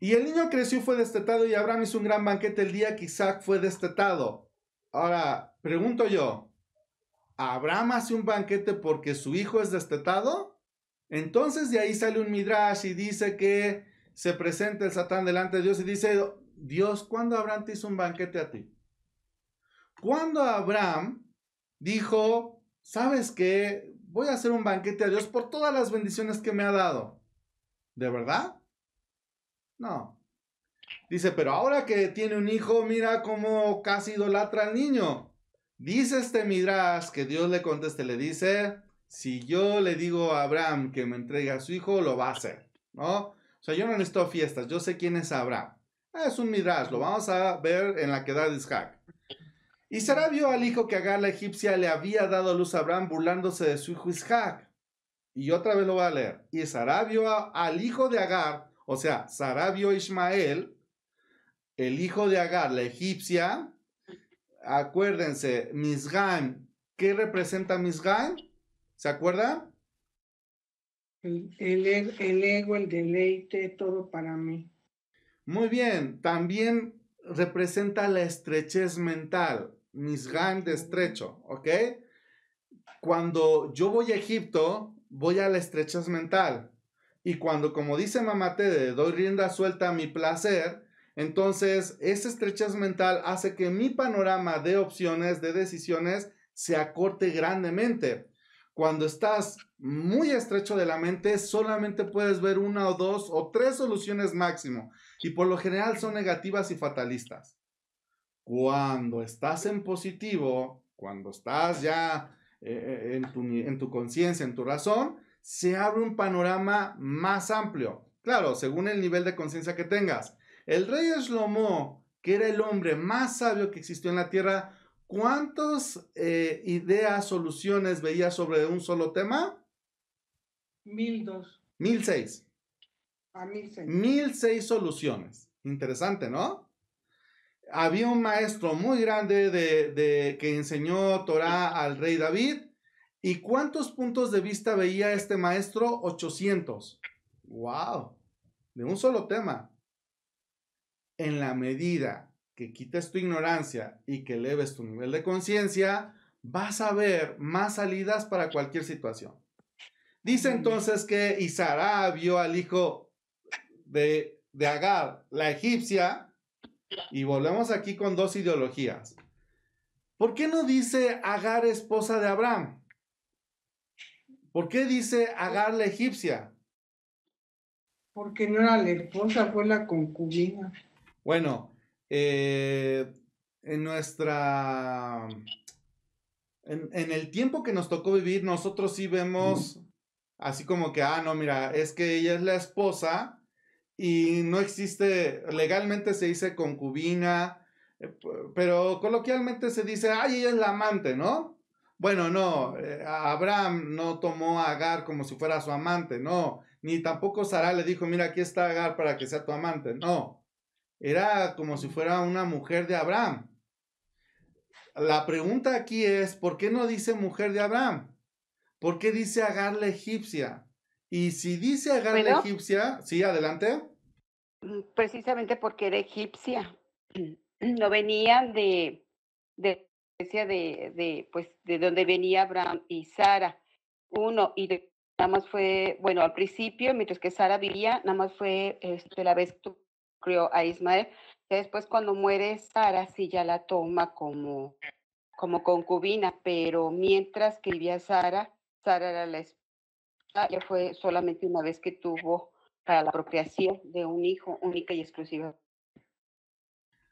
Y el niño creció y fue destetado y Abraham hizo un gran banquete el día que Isaac fue destetado. Ahora, pregunto yo, ¿Abraham hace un banquete porque su hijo es destetado? Entonces de ahí sale un midrash y dice que se presenta el Satán delante de Dios y dice, Dios, ¿cuándo Abraham te hizo un banquete a ti? Cuando Abraham dijo, ¿sabes qué? Voy a hacer un banquete a Dios por todas las bendiciones que me ha dado. ¿De verdad? No. Dice, pero ahora que tiene un hijo, mira cómo casi idolatra al niño. Dice este Midrash que Dios le conteste, le dice, si yo le digo a Abraham que me entregue a su hijo, lo va a hacer, ¿no? O sea, yo no necesito fiestas, yo sé quién es Abraham. Es un Midrash, lo vamos a ver en la que da Isaac. Y Sarabio al hijo que Agar la egipcia le había dado a luz a Abraham burlándose de su hijo Isaac. Y otra vez lo voy a leer. Y Sarabio al hijo de Agar, o sea, Sarabio Ismael, el hijo de Agar, la egipcia. Acuérdense, Misgan, ¿qué representa Misgan? ¿Se acuerda? el, e, el ego, el deleite, todo para mí. Muy bien, también representa la estrechez mental. Misgan de estrecho, ¿ok? Cuando yo voy a Egipto, voy a la estrechez mental. Y cuando, como dice mamá Mamate, doy rienda suelta a mi placer, entonces esa estrechez mental hace que mi panorama de opciones, de decisiones, se acorte grandemente. Cuando estás muy estrecho de la mente, solamente puedes ver una o dos o tres soluciones máximo. Y por lo general son negativas y fatalistas. Cuando estás en positivo, cuando estás ya eh, eh, en tu, conciencia, en tu razón, se abre un panorama más amplio. Claro, según el nivel de conciencia que tengas. El rey Shlomo, que era el hombre más sabio que existió en la tierra, ¿cuántas eh, ideas, soluciones veía sobre un solo tema? Mil dos. mil seis. Ah, mil seis soluciones. Interesante, ¿no? había un maestro muy grande de, que enseñó Torah al rey David. ¿Y cuántos puntos de vista veía este maestro? 800. ¡Wow! De un solo tema. En la medida que quites tu ignorancia y que eleves tu nivel de conciencia, vas a ver más salidas para cualquier situación. Dice entonces que Isará vio al hijo de, de Agar, la egipcia, y volvemos aquí con dos ideologías. ¿Por qué no dice Agar esposa de Abraham? ¿Por qué dice Agar la egipcia? Porque no era la esposa, fue la concubina. Bueno, eh, en nuestra... En, el tiempo que nos tocó vivir, nosotros sí vemos así como que, ah, no, mira, es que ella es la esposa y no existe, legalmente se dice concubina, eh, pero coloquialmente se dice, ay, ella es la amante, ¿no? Bueno, no, eh, Abraham no tomó a Agar como si fuera su amante, no, ni tampoco Sara le dijo, mira, aquí está Agar para que sea tu amante, no, era como si fuera una mujer de Abraham. La pregunta aquí es, ¿por qué no dice mujer de Abraham? ¿Por qué dice Agar la egipcia? Y si dice Agar la egipcia, sí, adelante. Mm, precisamente porque era egipcia. No venían de, de, de, pues, de donde venía Abraham y Sara. Uno, y de, nada más fue, bueno, al principio, mientras que Sara vivía, nada más fue este, la vez que crió a Ismael. Y después cuando muere Sara, sí ya la toma como, como concubina, pero mientras que vivía Sara, Sara era la esposa, ya fue solamente una vez que tuvo para la apropiación de un hijo única y exclusiva.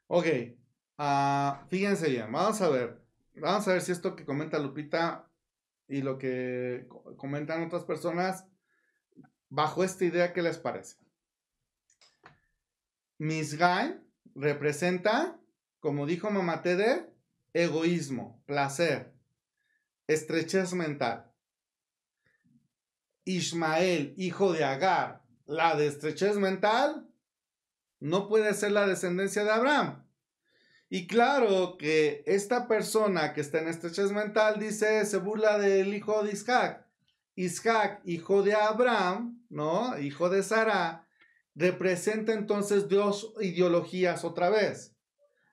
Ok, ah, fíjense bien, vamos a ver, vamos a ver si esto que comenta Lupita y lo que comentan otras personas, bajo esta idea, ¿qué les parece? Misgay representa, como dijo Mamá Tede, egoísmo, placer, estrechez mental. Ismael, hijo de Agar, la de estrechez mental no puede ser la descendencia de Abraham. Y claro que esta persona que está en estrechez mental dice, se burla del hijo de Isaac. Isaac, hijo de Abraham, ¿no? Hijo de Sara, representa entonces dos ideologías otra vez.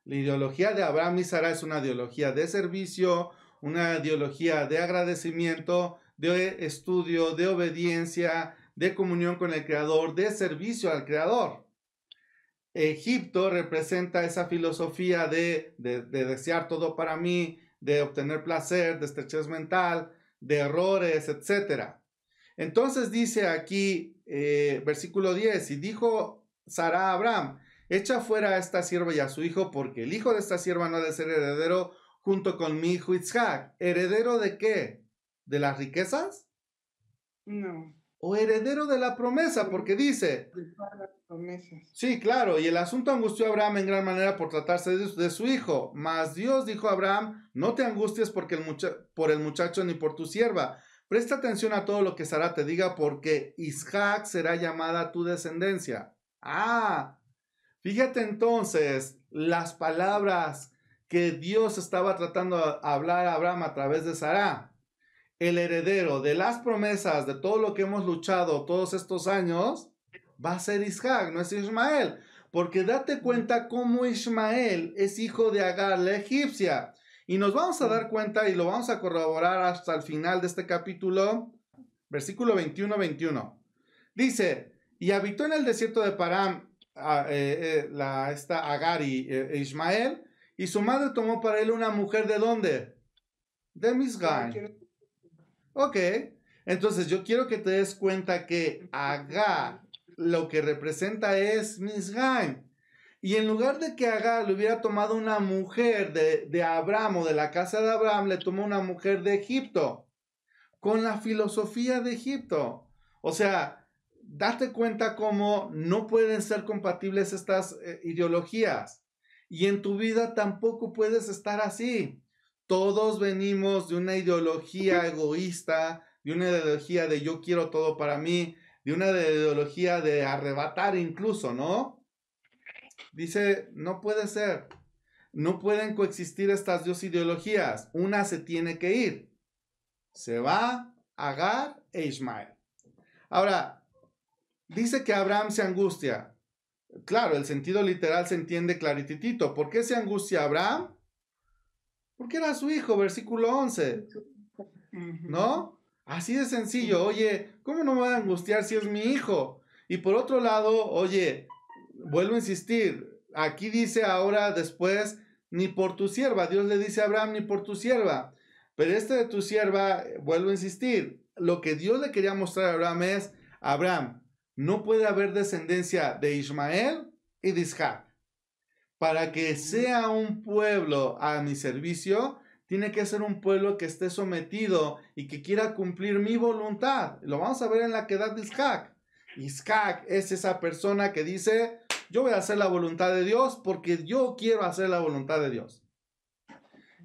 La ideología de Abraham y Sara es una ideología de servicio, una ideología de agradecimiento, de estudio, de obediencia, de comunión con el Creador, de servicio al Creador. Egipto representa esa filosofía de, desear todo para mí, de obtener placer, de estrechez mental, de errores, etc. Entonces dice aquí, eh, versículo 10, y dijo Sara a Abraham, echa fuera a esta sierva y a su hijo, porque el hijo de esta sierva no ha de ser heredero junto con mi hijo Isaac. ¿Heredero de qué? ¿De las riquezas? No o heredero de la promesa, porque dice... Sí, claro, y el asunto angustió a Abraham en gran manera por tratarse de, su hijo, mas Dios dijo a Abraham, no te angusties porque el por el muchacho ni por tu sierva. Presta atención a todo lo que Sara te diga porque Isaac será llamada tu descendencia. Ah, fíjate entonces las palabras que Dios estaba tratando de hablar a Abraham a través de Sara el heredero de las promesas, de todo lo que hemos luchado todos estos años, va a ser Isaac, no es Ismael. Porque date cuenta cómo Ismael es hijo de Agar, la egipcia. Y nos vamos a dar cuenta y lo vamos a corroborar hasta el final de este capítulo, versículo 21-21. Dice, y habitó en el desierto de Param eh, eh, Agar y eh, e Ismael, y su madre tomó para él una mujer de dónde? De Misgain. Ok, entonces yo quiero que te des cuenta que Agar lo que representa es Misgaim. Y en lugar de que Agar le hubiera tomado una mujer de, de Abraham o de la casa de Abraham, le tomó una mujer de Egipto, con la filosofía de Egipto. O sea, date cuenta cómo no pueden ser compatibles estas eh, ideologías. Y en tu vida tampoco puedes estar así. Todos venimos de una ideología egoísta, de una ideología de yo quiero todo para mí, de una ideología de arrebatar incluso, ¿no? Dice, no puede ser. No pueden coexistir estas dos ideologías. Una se tiene que ir. Se va Agar e Ismael. Ahora, dice que Abraham se angustia. Claro, el sentido literal se entiende clarititito. ¿Por qué se angustia Abraham? Porque era su hijo, versículo 11. ¿No? Así de sencillo. Oye, ¿cómo no me va a angustiar si es mi hijo? Y por otro lado, oye, vuelvo a insistir. Aquí dice ahora después, ni por tu sierva. Dios le dice a Abraham, ni por tu sierva. Pero este de tu sierva, eh, vuelvo a insistir. Lo que Dios le quería mostrar a Abraham es, Abraham, no puede haber descendencia de Ismael y de Isaac. Para que sea un pueblo a mi servicio, tiene que ser un pueblo que esté sometido y que quiera cumplir mi voluntad. Lo vamos a ver en la quedad de Isaac. Isaac es esa persona que dice, yo voy a hacer la voluntad de Dios porque yo quiero hacer la voluntad de Dios.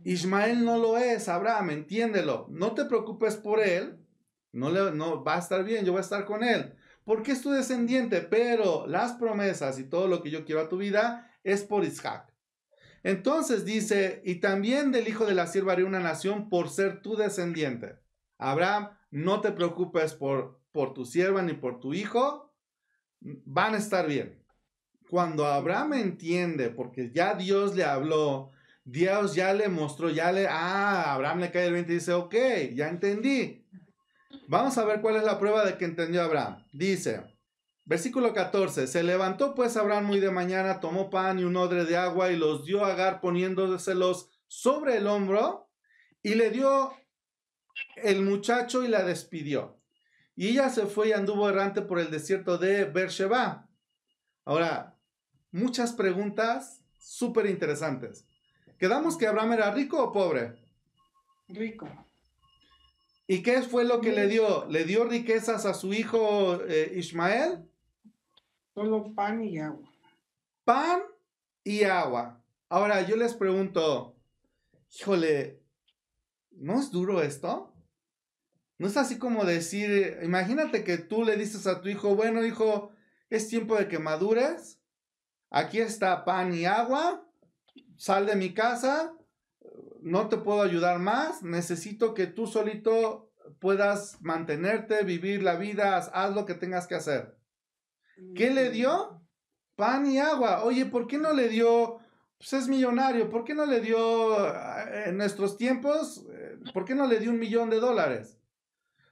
Ismael no lo es, Abraham, entiéndelo. No te preocupes por él. No, le, no va a estar bien, yo voy a estar con él. Porque es tu descendiente, pero las promesas y todo lo que yo quiero a tu vida es por Isaac. Entonces dice, y también del hijo de la sierva haré una nación por ser tu descendiente. Abraham, no te preocupes por, por tu sierva ni por tu hijo, van a estar bien. Cuando Abraham entiende, porque ya Dios le habló, Dios ya le mostró, ya le, ah, Abraham le cae el 20 y dice, ok, ya entendí. Vamos a ver cuál es la prueba de que entendió Abraham. Dice, Versículo 14. Se levantó pues Abraham muy de mañana, tomó pan y un odre de agua y los dio a Agar poniéndoselos sobre el hombro y le dio el muchacho y la despidió. Y ella se fue y anduvo errante por el desierto de Beersheba. Ahora, muchas preguntas súper interesantes. ¿Quedamos que Abraham era rico o pobre? Rico. ¿Y qué fue lo que le dio? ¿Le dio riquezas a su hijo eh, Ismael? Solo pan y agua. Pan y agua. Ahora yo les pregunto, híjole, ¿no es duro esto? No es así como decir, imagínate que tú le dices a tu hijo, bueno hijo, es tiempo de que madures, aquí está pan y agua, sal de mi casa, no te puedo ayudar más, necesito que tú solito puedas mantenerte, vivir la vida, haz lo que tengas que hacer. ¿Qué le dio? Mm. Pan y agua. Oye, ¿por qué no le dio? Pues es millonario. ¿Por qué no le dio eh, en nuestros tiempos? Eh, ¿Por qué no le dio un millón de dólares?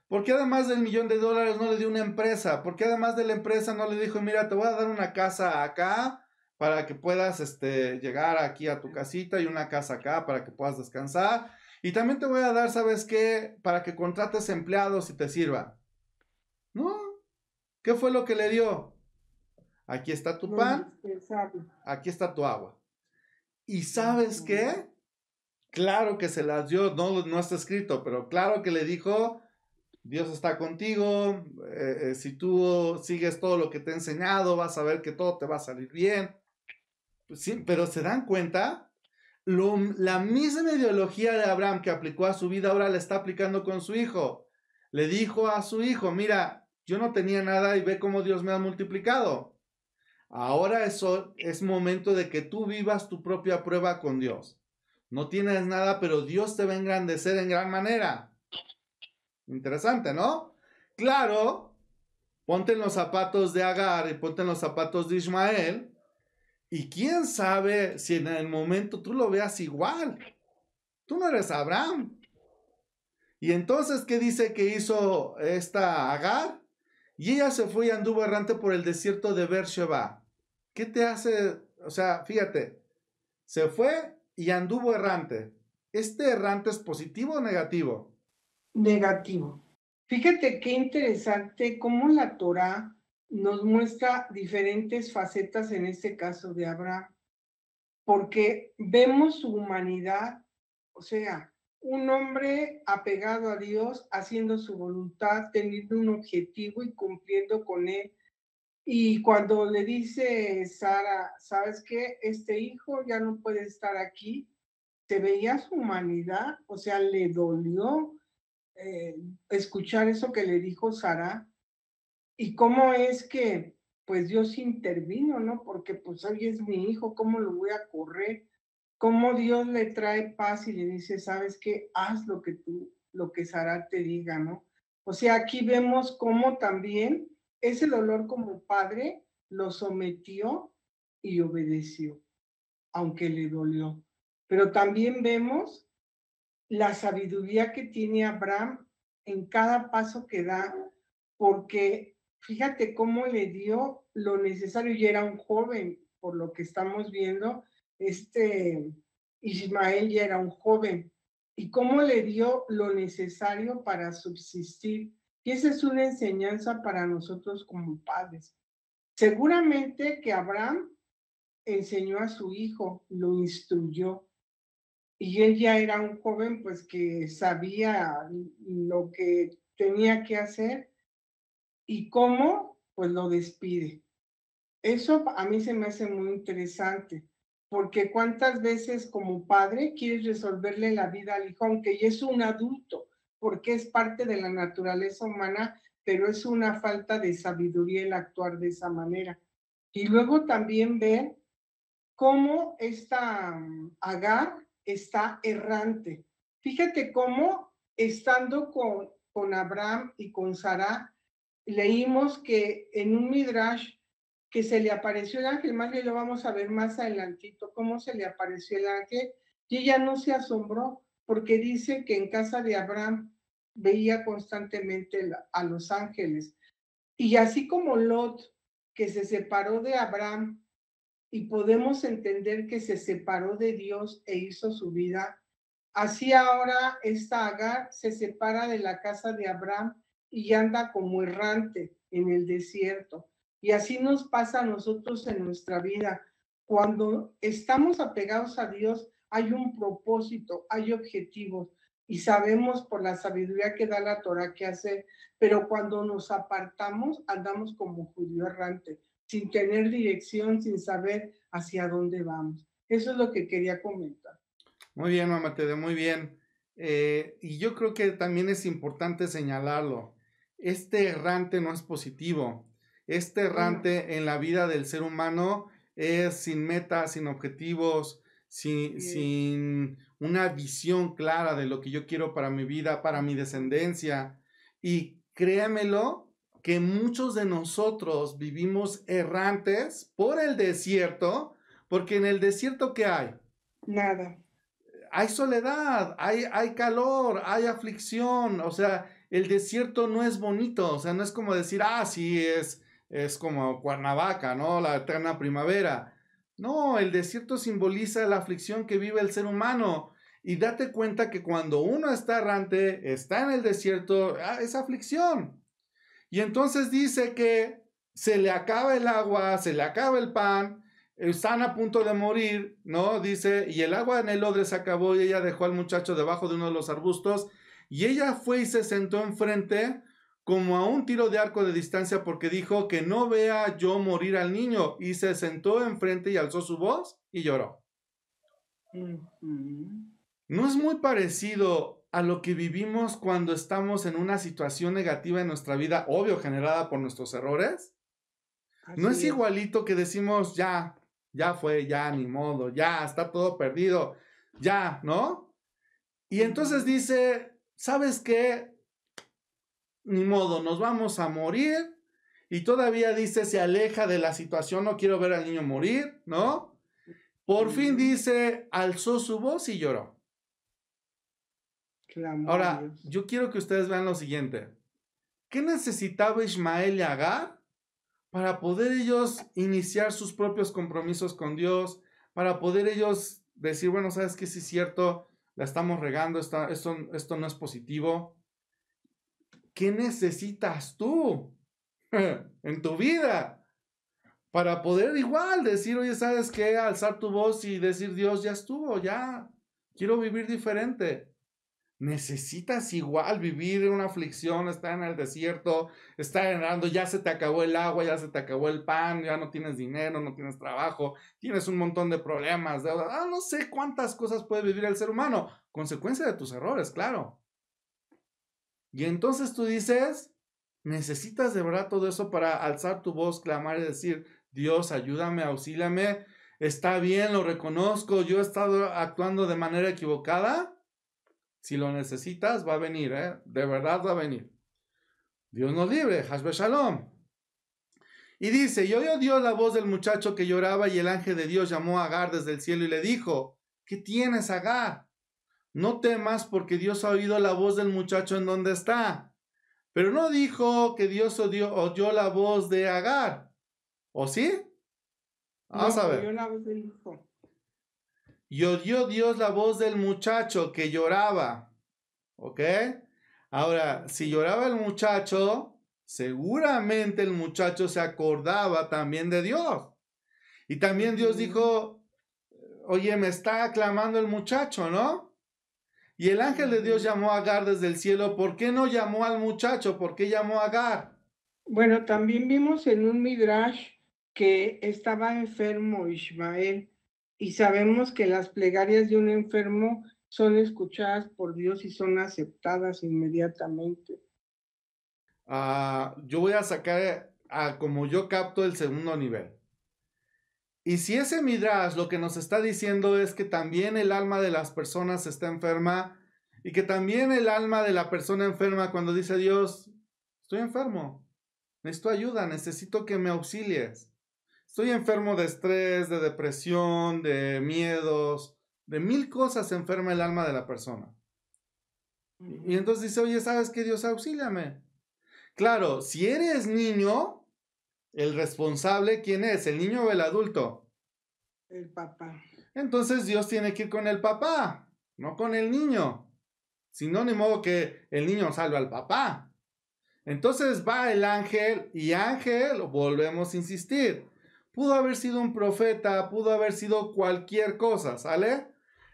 ¿Por qué además del millón de dólares no le dio una empresa? ¿Por qué además de la empresa no le dijo, mira, te voy a dar una casa acá para que puedas este, llegar aquí a tu casita y una casa acá para que puedas descansar? Y también te voy a dar, ¿sabes qué? Para que contrates empleados y te sirva. ¿No? ¿Qué fue lo que le dio? aquí está tu pan, aquí está tu agua. ¿Y sabes qué? Claro que se las dio, no, no está escrito, pero claro que le dijo, Dios está contigo, eh, eh, si tú sigues todo lo que te he enseñado, vas a ver que todo te va a salir bien. Pues sí, pero se dan cuenta, la misma ideología de Abraham que aplicó a su vida ahora la está aplicando con su hijo. Le dijo a su hijo, mira, yo no tenía nada y ve cómo Dios me ha multiplicado Ahora eso es momento de que tú vivas tu propia prueba con Dios. No tienes nada, pero Dios te va a engrandecer en gran manera. Interesante, ¿no? Claro, ponte los zapatos de Agar y ponte los zapatos de Ismael. Y quién sabe si en el momento tú lo veas igual. Tú no eres Abraham. Y entonces, ¿qué dice que hizo esta Agar? Y ella se fue y anduvo errante por el desierto de Beersheba. ¿Qué te hace? O sea, fíjate, se fue y anduvo errante. ¿Este errante es positivo o negativo? Negativo. Fíjate qué interesante cómo la Torah nos muestra diferentes facetas en este caso de Abraham, porque vemos su humanidad, o sea, un hombre apegado a Dios, haciendo su voluntad, teniendo un objetivo y cumpliendo con él y cuando le dice Sara, ¿sabes qué? Este hijo ya no puede estar aquí, se veía su humanidad, o sea, le dolió eh, escuchar eso que le dijo Sara. Y cómo es que, pues Dios intervino, ¿no? Porque pues hoy es mi hijo, ¿cómo lo voy a correr? Cómo Dios le trae paz y le dice, ¿sabes qué? Haz lo que tú, lo que Sara te diga, ¿no? O sea, aquí vemos cómo también el dolor como padre lo sometió y obedeció, aunque le dolió. Pero también vemos la sabiduría que tiene Abraham en cada paso que da, porque fíjate cómo le dio lo necesario y era un joven, por lo que estamos viendo, este Ismael ya era un joven, y cómo le dio lo necesario para subsistir y esa es una enseñanza para nosotros como padres. Seguramente que Abraham enseñó a su hijo, lo instruyó. Y él ya era un joven, pues que sabía lo que tenía que hacer y cómo, pues lo despide. Eso a mí se me hace muy interesante, porque cuántas veces como padre quieres resolverle la vida al hijo, aunque ya es un adulto, porque es parte de la naturaleza humana, pero es una falta de sabiduría el actuar de esa manera. Y luego también ven cómo esta mm, Agar está errante. Fíjate cómo estando con, con Abraham y con Sara, leímos que en un midrash que se le apareció el ángel, más bien lo vamos a ver más adelantito, cómo se le apareció el ángel, y ella no se asombró, porque dice que en casa de Abraham veía constantemente a los ángeles. Y así como Lot, que se separó de Abraham, y podemos entender que se separó de Dios e hizo su vida, así ahora esta Agar se separa de la casa de Abraham y anda como errante en el desierto. Y así nos pasa a nosotros en nuestra vida. Cuando estamos apegados a Dios, hay un propósito, hay objetivos y sabemos por la sabiduría que da la Torah qué hacer, pero cuando nos apartamos andamos como judío errante, sin tener dirección, sin saber hacia dónde vamos. Eso es lo que quería comentar. Muy bien, mamá, Tede, muy bien. Eh, y yo creo que también es importante señalarlo. Este errante no es positivo. Este errante en la vida del ser humano es sin meta, sin objetivos, sin, una visión clara de lo que yo quiero para mi vida, para mi descendencia. Y créamelo, que muchos de nosotros vivimos errantes por el desierto, porque en el desierto ¿qué hay? Nada. Hay soledad, hay, hay calor, hay aflicción, o sea, el desierto no es bonito, o sea, no es como decir, ah, sí, es, es como Cuernavaca, ¿no? La eterna primavera. No, el desierto simboliza la aflicción que vive el ser humano. Y date cuenta que cuando uno está errante, está en el desierto, ah, es aflicción. Y entonces dice que se le acaba el agua, se le acaba el pan, están a punto de morir, ¿no? Dice, y el agua en el odre se acabó y ella dejó al muchacho debajo de uno de los arbustos y ella fue y se sentó enfrente como a un tiro de arco de distancia porque dijo que no vea yo morir al niño y se sentó enfrente y alzó su voz y lloró. No es muy parecido a lo que vivimos cuando estamos en una situación negativa en nuestra vida, obvio, generada por nuestros errores. no es, es igualito que decimos, ya, ya fue, ya, ni modo, ya, está todo perdido, ya, ¿no? Y entonces dice, ¿sabes qué? ni modo, nos vamos a morir. Y todavía dice, se aleja de la situación, no quiero ver al niño morir, ¿no? Por fin dice, alzó su voz y lloró. Ahora, yo quiero que ustedes vean lo siguiente. ¿Qué necesitaba Ismael y Agar para poder ellos iniciar sus propios compromisos con Dios? Para poder ellos decir, bueno, sabes que si es cierto, la estamos regando, esto, esto no es positivo. ¿qué necesitas tú en tu vida? Para poder igual decir, oye, ¿sabes qué? Alzar tu voz y decir, Dios, ya estuvo, ya, quiero vivir diferente. Necesitas igual vivir una aflicción, estar en el desierto, estar enrando, ya se te acabó el agua, ya se te acabó el pan, ya no tienes dinero, no tienes trabajo, tienes un montón de problemas, ah, no sé cuántas cosas puede vivir el ser humano, consecuencia de tus errores, claro. Y entonces tú dices, necesitas de verdad todo eso para alzar tu voz, clamar y decir, Dios, ayúdame, auxílame, está bien, lo reconozco, yo he estado actuando de manera equivocada. Si lo necesitas, va a venir, ¿eh? de verdad va a venir. Dios nos libre, Hashbe Shalom. Y dice, y oyó Dios la voz del muchacho que lloraba y el ángel de Dios llamó a Agar desde el cielo y le dijo, ¿qué tienes, Agar? no temas porque Dios ha oído la voz del muchacho en donde está. Pero no dijo que Dios odió, oyó la voz de Agar. ¿O sí? Vamos a ver. Y oyó Dios la voz del muchacho que lloraba. ¿Ok? Ahora, si lloraba el muchacho, seguramente el muchacho se acordaba también de Dios. Y también Dios dijo, oye, me está aclamando el muchacho, ¿no? Y el ángel de Dios mm. llamó a Agar desde el cielo. ¿Por qué no llamó al muchacho? ¿Por qué llamó a Agar? Bueno, también vimos en un Midrash que estaba enfermo Ismael y sabemos que las plegarias de un enfermo son escuchadas por Dios y son aceptadas inmediatamente. Ah, yo voy a sacar a como yo capto el segundo nivel. Y si ese Midrash lo que nos está diciendo es que también el alma de las personas está enferma y que también el alma de la persona enferma cuando dice Dios, estoy enfermo, necesito ayuda, necesito que me auxilies. Estoy enfermo de estrés, de depresión, de miedos, de mil cosas enferma el alma de la persona. Y entonces dice, oye, ¿sabes qué? Dios, auxíliame. Claro, si eres niño, ¿El responsable quién es? ¿El niño o el adulto? El papá. Entonces Dios tiene que ir con el papá, no con el niño. modo que el niño salva al papá. Entonces va el ángel y ángel, volvemos a insistir, pudo haber sido un profeta, pudo haber sido cualquier cosa, ¿sale?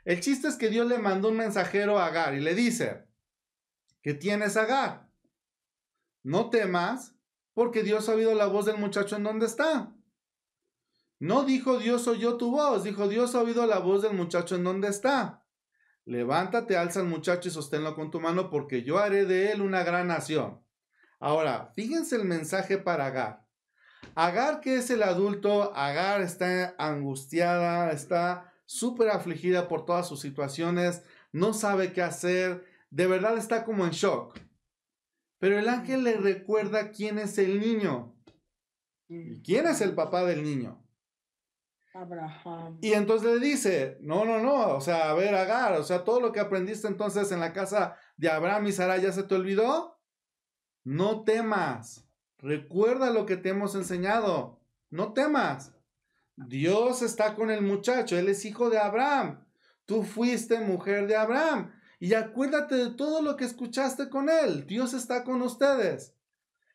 El chiste es que Dios le mandó un mensajero a Agar y le dice, ¿qué tienes Agar? No temas porque Dios ha oído la voz del muchacho en donde está. No dijo Dios oyó tu voz, dijo Dios ha oído la voz del muchacho en donde está. Levántate, alza al muchacho y sosténlo con tu mano, porque yo haré de él una gran nación. Ahora, fíjense el mensaje para Agar. Agar, que es el adulto, Agar está angustiada, está súper afligida por todas sus situaciones, no sabe qué hacer, de verdad está como en shock. Pero el ángel le recuerda quién es el niño. quién es el papá del niño? Abraham. Y entonces le dice, no, no, no, o sea, a ver, Agar, o sea, todo lo que aprendiste entonces en la casa de Abraham y Sara ya se te olvidó. No temas, recuerda lo que te hemos enseñado, no temas. Dios está con el muchacho, él es hijo de Abraham, tú fuiste mujer de Abraham, y acuérdate de todo lo que escuchaste con él. Dios está con ustedes.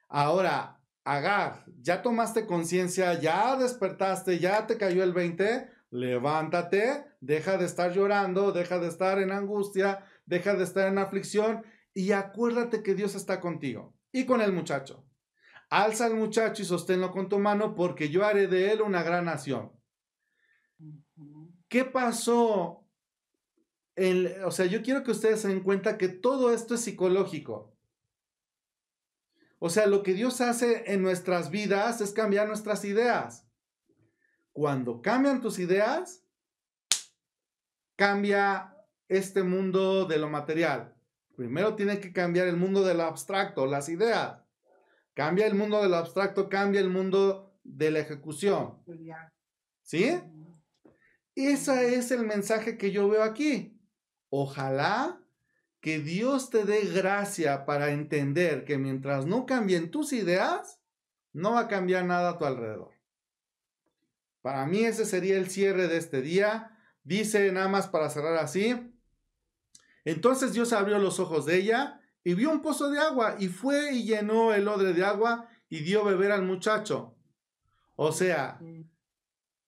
Ahora, Agar, ya tomaste conciencia, ya despertaste, ya te cayó el 20. Levántate, deja de estar llorando, deja de estar en angustia, deja de estar en aflicción y acuérdate que Dios está contigo y con el muchacho. Alza al muchacho y sosténlo con tu mano porque yo haré de él una gran nación. ¿Qué pasó o sea, yo quiero que ustedes se den cuenta que todo esto es psicológico. O sea, lo que Dios hace en nuestras vidas es cambiar nuestras ideas. Cuando cambian tus ideas, cambia este mundo de lo material. Primero tiene que cambiar el mundo de lo abstracto, las ideas. Cambia el mundo de lo abstracto, cambia el mundo de la ejecución. Pues ¿Sí? Ese es el mensaje que yo veo aquí. Ojalá que Dios te dé gracia para entender que mientras no cambien tus ideas, no va a cambiar nada a tu alrededor. Para mí ese sería el cierre de este día. Dice nada más para cerrar así. Entonces Dios abrió los ojos de ella y vio un pozo de agua y fue y llenó el odre de agua y dio beber al muchacho. O sea,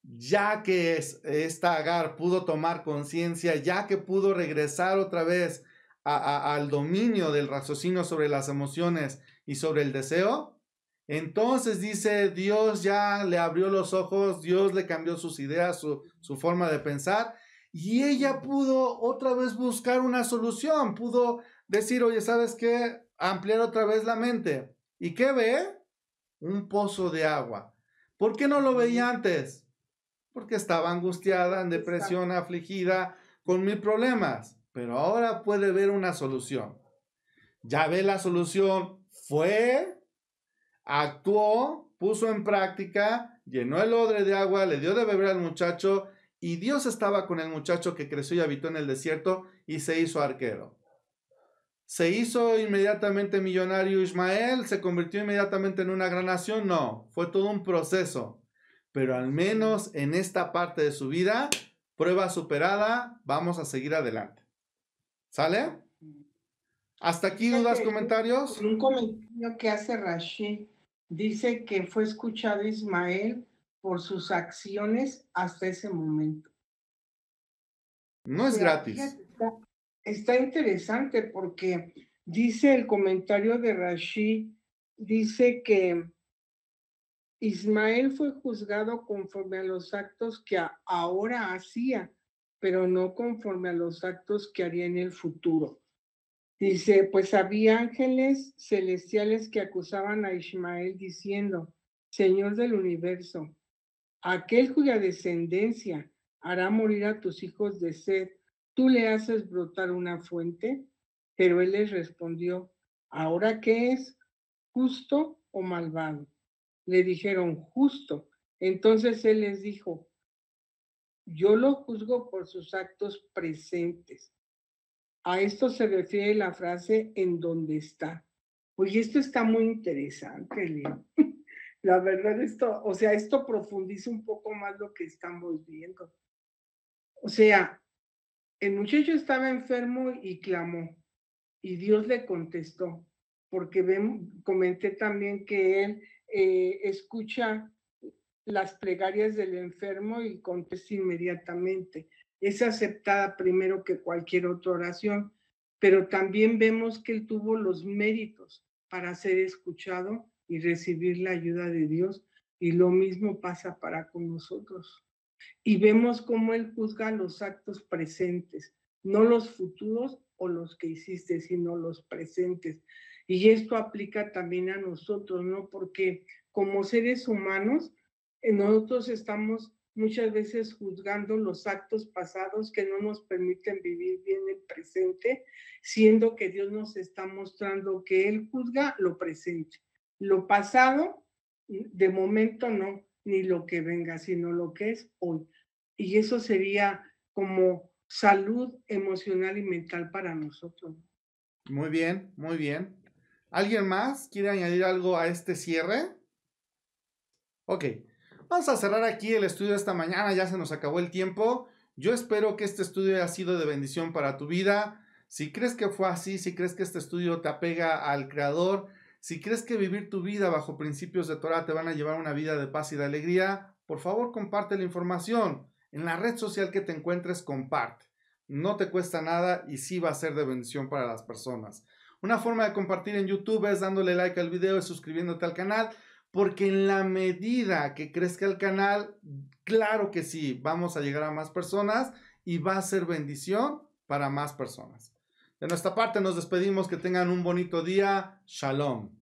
ya que esta Agar pudo tomar conciencia, ya que pudo regresar otra vez al dominio del raciocinio sobre las emociones y sobre el deseo, entonces dice, Dios ya le abrió los ojos, Dios le cambió sus ideas, su, su forma de pensar, y ella pudo otra vez buscar una solución, pudo decir, oye, ¿sabes qué? Ampliar otra vez la mente. ¿Y qué ve? Un pozo de agua. ¿Por qué no lo veía antes? porque estaba angustiada, en depresión, afligida, con mil problemas, pero ahora puede ver una solución. Ya ve la solución, fue, actuó, puso en práctica, llenó el odre de agua, le dio de beber al muchacho y Dios estaba con el muchacho que creció y habitó en el desierto y se hizo arquero. ¿Se hizo inmediatamente millonario Ismael? ¿Se convirtió inmediatamente en una gran nación? No, fue todo un proceso pero al menos en esta parte de su vida, prueba superada, vamos a seguir adelante. ¿Sale? Hasta aquí dudas, comentarios. Un comentario que hace Rashi dice que fue escuchado Ismael por sus acciones hasta ese momento. No es gratis. Está, interesante porque dice el comentario de Rashi dice que Ismael fue juzgado conforme a los actos que ahora hacía, pero no conforme a los actos que haría en el futuro. Dice, pues había ángeles celestiales que acusaban a Ismael diciendo, Señor del universo, aquel cuya descendencia hará morir a tus hijos de sed, tú le haces brotar una fuente. Pero él les respondió, ¿ahora qué es? ¿Justo o malvado? le dijeron justo. Entonces él les dijo, yo lo juzgo por sus actos presentes. A esto se refiere la frase en donde está. Oye, esto está muy interesante, La verdad, esto, o sea, esto profundiza un poco más lo que estamos viendo. O sea, el muchacho estaba enfermo y clamó, y Dios le contestó, porque ven, comenté también que él eh, escucha las plegarias del enfermo y contesta inmediatamente. Es aceptada primero que cualquier otra oración, pero también vemos que él tuvo los méritos para ser escuchado y recibir la ayuda de Dios. Y lo mismo pasa para con nosotros. Y vemos cómo Él juzga los actos presentes, no los futuros o los que hiciste, sino los presentes. Y esto aplica también a nosotros, ¿no? Porque como seres humanos, eh, nosotros estamos muchas veces juzgando los actos pasados que no nos permiten vivir bien el presente, siendo que Dios nos está mostrando que Él juzga lo presente. Lo pasado, de momento no, ni lo que venga, sino lo que es hoy. Y eso sería como salud emocional y mental para nosotros. Muy bien, muy bien. ¿Alguien más quiere añadir algo a este cierre? Ok, vamos a cerrar aquí el estudio de esta mañana, ya se nos acabó el tiempo. Yo espero que este estudio haya sido de bendición para tu vida. Si crees que fue así, si crees que este estudio te apega al Creador, si crees que vivir tu vida bajo principios de Torah te van a llevar una vida de paz y de alegría, por favor comparte la información. En la red social que te encuentres, comparte. No te cuesta nada y sí va a ser de bendición para las personas. Una forma de compartir en YouTube es dándole like al video y suscribiéndote al canal, porque en la medida que crezca el canal, claro que sí, vamos a llegar a más personas y va a ser bendición para más personas. De nuestra parte nos despedimos, que tengan un bonito día. Shalom.